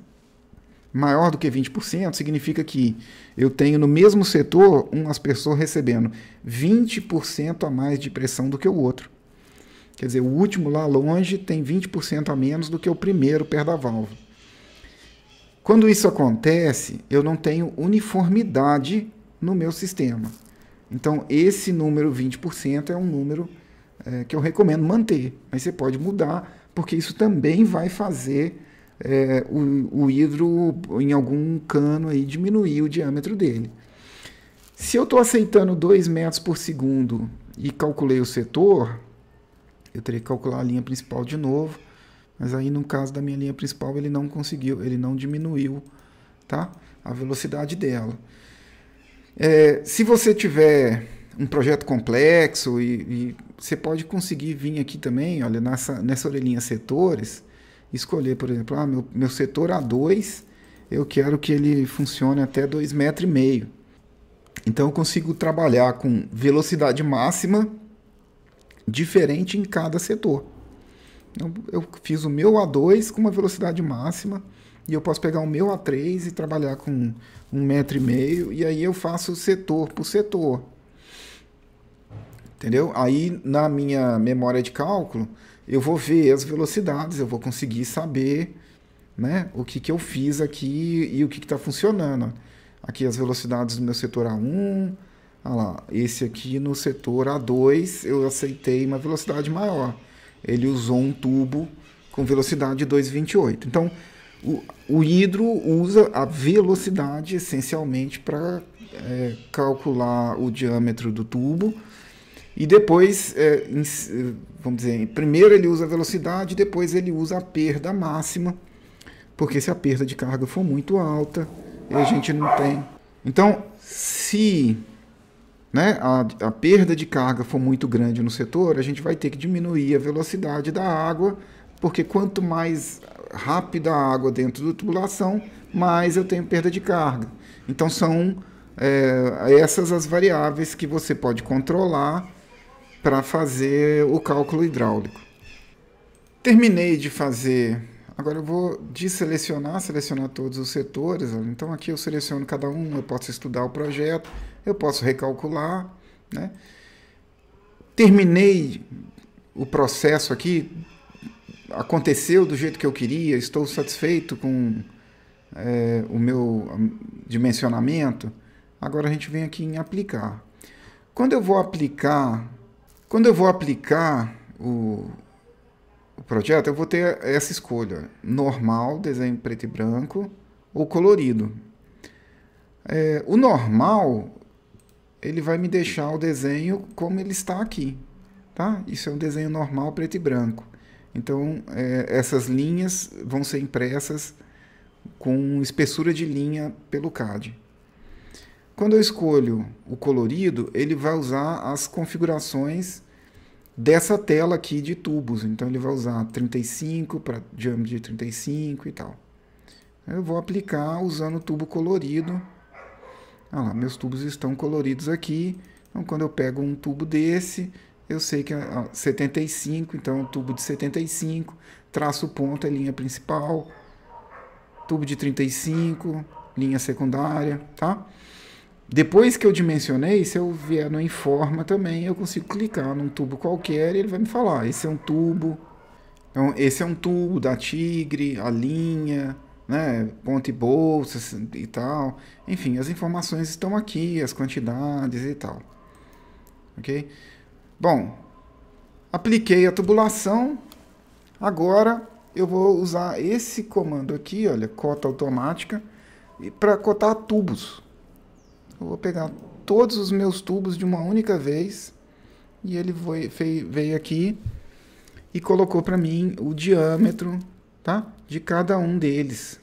maior do que 20%, significa que eu tenho no mesmo setor umas pessoas recebendo 20% a mais de pressão do que o outro. Quer dizer, o último lá longe tem 20% a menos do que o primeiro perto da válvula. Quando isso acontece, eu não tenho uniformidade no meu sistema. Então, esse número 20% é um número é, que eu recomendo manter, mas você pode mudar, porque isso também vai fazer é, o, o hidro em algum cano aí diminuir o diâmetro dele. Se eu estou aceitando 2 metros por segundo e calculei o setor, eu teria que calcular a linha principal de novo, mas aí no caso da minha linha principal ele não conseguiu, ele não diminuiu tá? a velocidade dela. É, se você tiver um projeto complexo e, e, você pode conseguir vir aqui também, olha, nessa, nessa orelhinha setores, escolher, por exemplo, ah, meu, meu setor A2, eu quero que ele funcione até 2,5 metros. E meio. Então eu consigo trabalhar com velocidade máxima diferente em cada setor. Então, eu fiz o meu A2 com uma velocidade máxima e eu posso pegar o meu A3 e trabalhar com um metro e meio e aí eu faço setor por setor entendeu? Aí na minha memória de cálculo eu vou ver as velocidades, eu vou conseguir saber né, o que, que eu fiz aqui e o que está funcionando. Aqui as velocidades do meu setor A1, lá, esse aqui no setor A2 eu aceitei uma velocidade maior. Ele usou um tubo com velocidade 2,28. Então, o, o hidro usa a velocidade essencialmente para é, calcular o diâmetro do tubo e depois, é, em, é, vamos dizer, primeiro ele usa a velocidade, depois ele usa a perda máxima, porque se a perda de carga for muito alta, a gente não tem. Então, se né, a, a perda de carga for muito grande no setor, a gente vai ter que diminuir a velocidade da água, porque quanto mais rápida a água dentro da tubulação, mais eu tenho perda de carga. Então, são é, essas as variáveis que você pode controlar para fazer o cálculo hidráulico. Terminei de fazer. Agora eu vou deselecionar, selecionar todos os setores. Então aqui eu seleciono cada um, eu posso estudar o projeto, eu posso recalcular. Né? Terminei o processo aqui, aconteceu do jeito que eu queria, estou satisfeito com é, o meu hum, dimensionamento. Agora a gente vem aqui em aplicar. Quando eu vou aplicar quando eu vou aplicar o, o projeto, eu vou ter essa escolha: normal, desenho preto e branco, ou colorido. É, o normal, ele vai me deixar o desenho como ele está aqui. Tá? Isso é um desenho normal preto e branco. Então, é, essas linhas vão ser impressas com espessura de linha pelo CAD. Quando eu escolho o colorido, ele vai usar as configurações dessa tela aqui de tubos. Então ele vai usar 35 para diâmetro de 35 e tal. Eu vou aplicar usando o tubo colorido. Olha, ah lá, meus tubos estão coloridos aqui. Então quando eu pego um tubo desse, eu sei que é 75, ah, então é tubo de 75, traço ponto é linha principal, tubo de 35, linha secundária, tá? Depois que eu dimensionei, se eu vier no Informa também, eu consigo clicar num tubo qualquer e ele vai me falar, esse é um tubo, então esse é um tubo da Tigre, a linha, né, ponte bolsas e tal. Enfim, as informações estão aqui, as quantidades e tal. OK? Bom, apliquei a tubulação. Agora eu vou usar esse comando aqui, olha, cota automática, para cotar tubos. Eu vou pegar todos os meus tubos de uma única vez. E ele foi, veio aqui e colocou para mim o diâmetro tá? de cada um deles.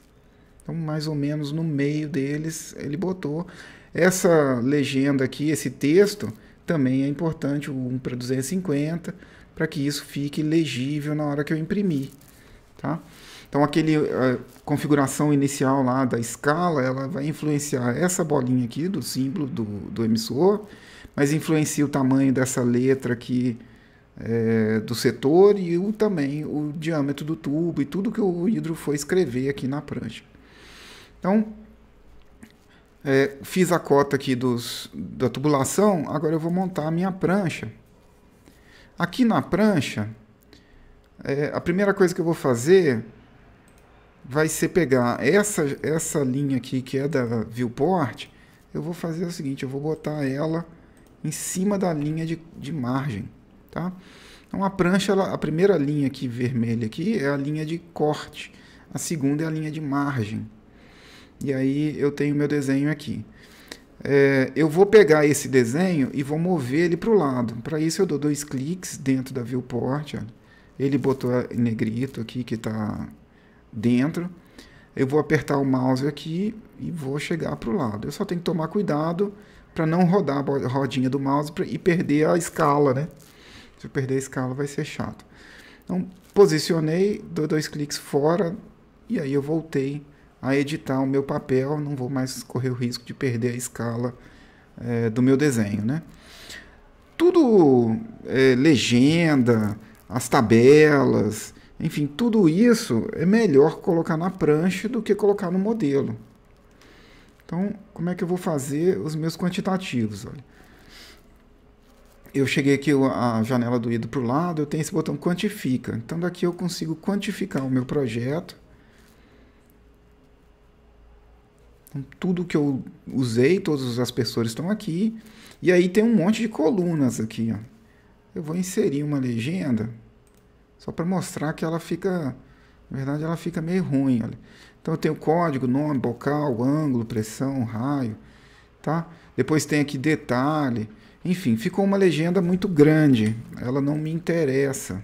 Então, mais ou menos no meio deles, ele botou. Essa legenda aqui, esse texto, também é importante, o 1 para 250, para que isso fique legível na hora que eu imprimir. Tá? Então aquele a eh, configuração inicial lá da escala, ela vai influenciar essa bolinha aqui do símbolo do, do emissor, mas influencia o tamanho dessa letra aqui é, do setor e o, também o diâmetro do tubo e tudo que o hidro foi escrever aqui na prancha. Então, é, fiz a cota aqui dos, da tubulação, agora eu vou montar a minha prancha. Aqui na prancha, é, a primeira coisa que eu vou fazer vai ser pegar essa, essa linha aqui, que é da viewport, eu vou fazer o seguinte, eu vou botar ela em cima da linha de, de margem, tá? Então a prancha, ela, a primeira linha aqui vermelha aqui é a linha de corte, a segunda é a linha de margem. E aí eu tenho meu desenho aqui. É, eu vou pegar esse desenho e vou mover ele para o lado. Para isso eu dou dois cliques dentro da viewport. Olha. Ele botou em negrito aqui que está dentro. Eu vou apertar o mouse aqui e vou chegar para o lado. Eu só tenho que tomar cuidado para não rodar a rodinha do mouse e perder a escala, né? Se eu perder a escala vai ser chato. Então, posicionei, dou dois cliques fora e aí eu voltei a editar o meu papel, não vou mais correr o risco de perder a escala é, do meu desenho, né? Tudo é, legenda, as tabelas, enfim, tudo isso é melhor colocar na prancha do que colocar no modelo. Então, como é que eu vou fazer os meus quantitativos? Olha. Eu cheguei aqui a janela do ido para o lado, eu tenho esse botão quantifica. Então, daqui eu consigo quantificar o meu projeto. Então, tudo que eu usei, todos os aspersores estão aqui. E aí tem um monte de colunas aqui. Ó. Eu vou inserir uma legenda. Só para mostrar que ela fica, na verdade, ela fica meio ruim. Olha. Então eu tenho código, nome, bocal, ângulo, pressão, raio, tá? Depois tem aqui detalhe. Enfim, ficou uma legenda muito grande. Ela não me interessa.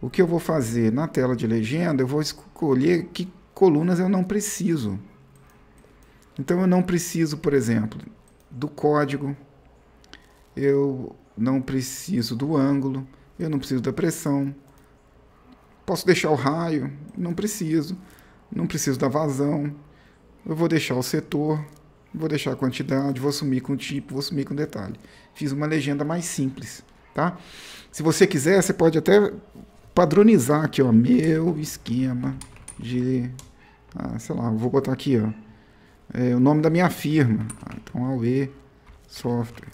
O que eu vou fazer na tela de legenda, eu vou escolher que colunas eu não preciso. Então eu não preciso, por exemplo, do código, eu não preciso do ângulo, eu não preciso da pressão, Posso deixar o raio? Não preciso. Não preciso da vazão. Eu vou deixar o setor, vou deixar a quantidade, vou sumir com o tipo, vou sumir com o detalhe. Fiz uma legenda mais simples, tá? Se você quiser, você pode até padronizar aqui, ó, meu esquema de... Ah, sei lá, vou botar aqui, ó, é, o nome da minha firma. Ah, então, AUE Software.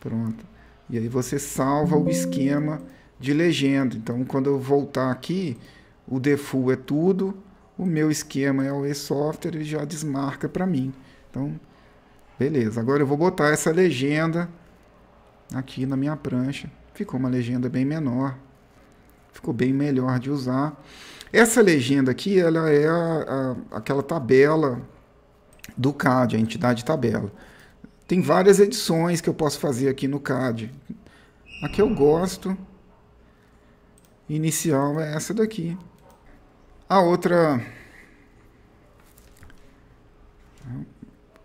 Pronto. E aí você salva o esquema de legenda. Então, quando eu voltar aqui, o default é tudo, o meu esquema é o e-software e já desmarca para mim. Então, beleza. Agora eu vou botar essa legenda aqui na minha prancha. Ficou uma legenda bem menor. Ficou bem melhor de usar. Essa legenda aqui, ela é a, a, aquela tabela do CAD, a entidade tabela. Tem várias edições que eu posso fazer aqui no CAD. Aqui eu gosto inicial é essa daqui. A outra.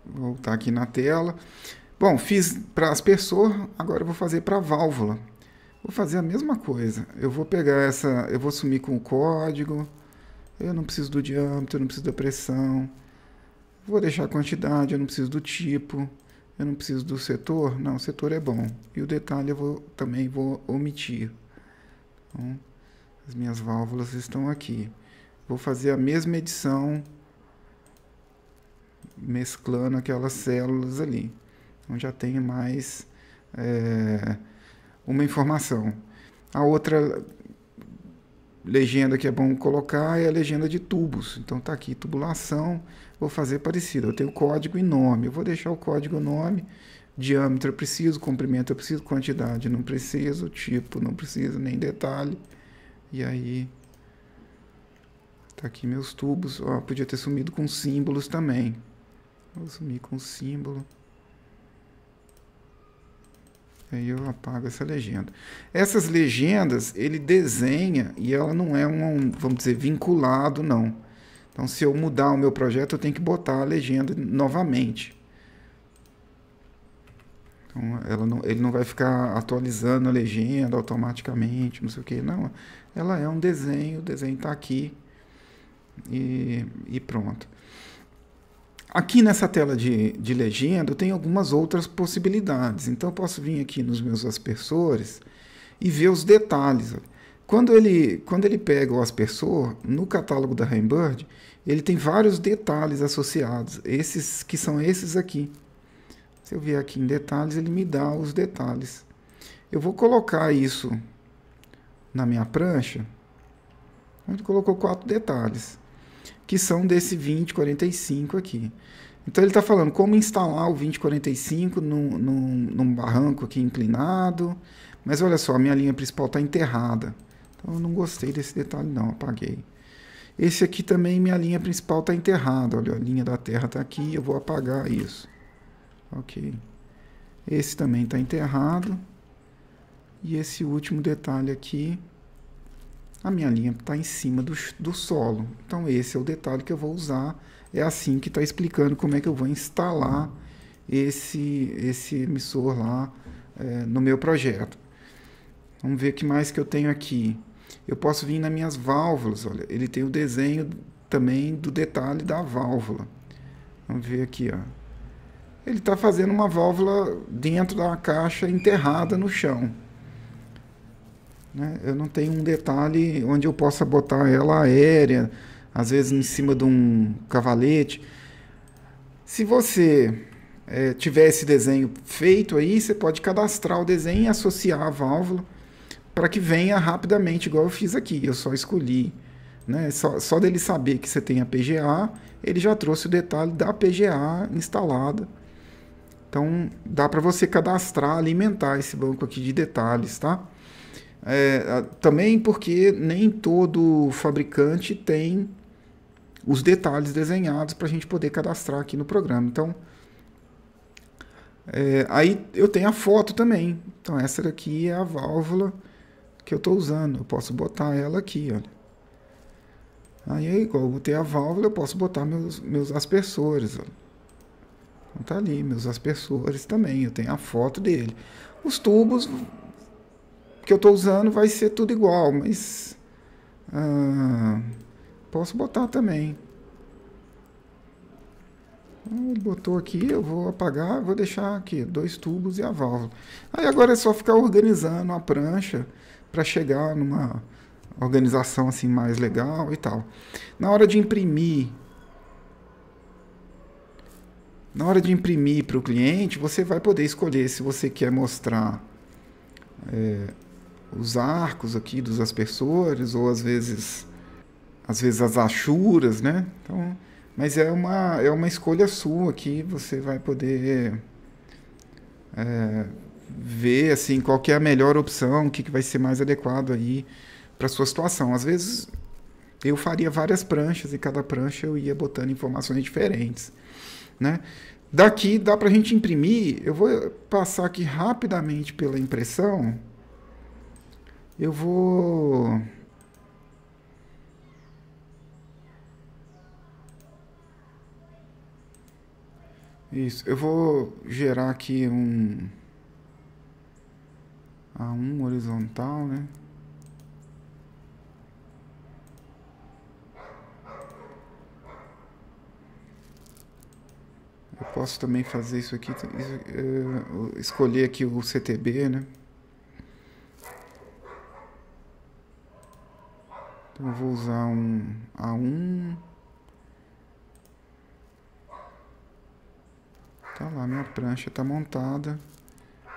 Vou voltar aqui na tela. Bom, fiz para aspersor, agora eu vou fazer para válvula. Vou fazer a mesma coisa. Eu vou pegar essa, eu vou sumir com o código. Eu não preciso do diâmetro, eu não preciso da pressão. Vou deixar a quantidade, eu não preciso do tipo. Eu não preciso do setor. Não, o setor é bom. E o detalhe eu vou, também vou omitir. Então, as minhas válvulas estão aqui. Vou fazer a mesma edição mesclando aquelas células ali. Então já tenho mais é, uma informação. A outra legenda que é bom colocar é a legenda de tubos. Então está aqui tubulação, vou fazer parecido. Eu tenho código e nome. Eu vou deixar o código e nome, diâmetro eu preciso, comprimento eu preciso, quantidade não preciso, tipo não preciso, nem detalhe. E aí tá aqui meus tubos, ó, podia ter sumido com símbolos também. Vou sumir com símbolo. E aí eu apago essa legenda. Essas legendas ele desenha e ela não é um, vamos dizer, vinculado não. Então se eu mudar o meu projeto, eu tenho que botar a legenda novamente. Então, ela não, ele não vai ficar atualizando a legenda automaticamente, não sei o que. Não, ela é um desenho, o desenho está aqui e, e, pronto. Aqui nessa tela de, de legenda eu tenho algumas outras possibilidades. Então, eu posso vir aqui nos meus aspersores e ver os detalhes. Quando ele, quando ele pega o aspersor, no catálogo da Rainbird, ele tem vários detalhes associados, esses que são esses aqui. Se eu vier aqui em detalhes, ele me dá os detalhes. Eu vou colocar isso na minha prancha. Ele colocou quatro detalhes, que são desse 2045 aqui. Então ele está falando como instalar o 2045 num, num, num barranco aqui inclinado. Mas olha só, a minha linha principal está enterrada. Então eu não gostei desse detalhe não, apaguei. Esse aqui também, minha linha principal está enterrada. Olha, a linha da terra está aqui, eu vou apagar isso. Ok. Esse também está enterrado. E esse último detalhe aqui, a minha linha está em cima do, do solo. Então esse é o detalhe que eu vou usar. É assim que está explicando como é que eu vou instalar esse, esse emissor lá é, no meu projeto. Vamos ver o que mais que eu tenho aqui. Eu posso vir nas minhas válvulas, olha. Ele tem o desenho também do detalhe da válvula. Vamos ver aqui, ó ele está fazendo uma válvula dentro da caixa enterrada no chão. Né? Eu não tenho um detalhe onde eu possa botar ela aérea, às vezes em cima de um cavalete. Se você é, tiver esse desenho feito aí, você pode cadastrar o desenho e associar a válvula para que venha rapidamente, igual eu fiz aqui. Eu só escolhi, né? Só, só dele saber que você tem a PGA, ele já trouxe o detalhe da PGA instalada. Então, dá para você cadastrar, alimentar esse banco aqui de detalhes, tá? É, também porque nem todo fabricante tem os detalhes desenhados para a gente poder cadastrar aqui no programa. Então, é, aí eu tenho a foto também. Então, essa daqui é a válvula que eu estou usando. Eu posso botar ela aqui, olha. Aí, é igual eu botei a válvula, eu posso botar meus, meus aspersores, olha. Tá ali, meus aspersores também, eu tenho a foto dele. Os tubos que eu estou usando vai ser tudo igual, mas ah, posso botar também. Ele botou aqui, eu vou apagar, vou deixar aqui dois tubos e a válvula. Aí agora é só ficar organizando a prancha para chegar numa organização assim mais legal e tal. Na hora de imprimir na hora de imprimir para o cliente, você vai poder escolher se você quer mostrar é, os arcos aqui dos aspersores ou às vezes às vezes as achuras, né? Então, mas é uma, é uma escolha sua que você vai poder é, ver assim qual é a melhor opção, o que, que vai ser mais adequado aí para sua situação. Às vezes eu faria várias pranchas e cada prancha eu ia botando informações diferentes. Né? Daqui dá para a gente imprimir. Eu vou passar aqui rapidamente pela impressão. Eu vou... Isso, eu vou gerar aqui um... A1 horizontal, né? Eu posso também fazer isso aqui, uh, escolher aqui o CTB, né? Então eu vou usar um A1. Tá lá, minha prancha está montada.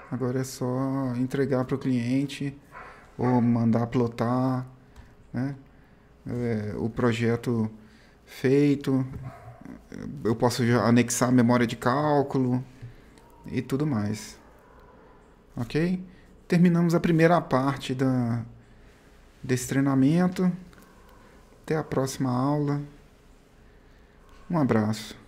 Agora é só entregar para o cliente ou mandar plotar, né? É, o projeto feito, eu posso já anexar memória de cálculo e tudo mais. Ok? Terminamos a primeira parte da, desse treinamento. Até a próxima aula. Um abraço.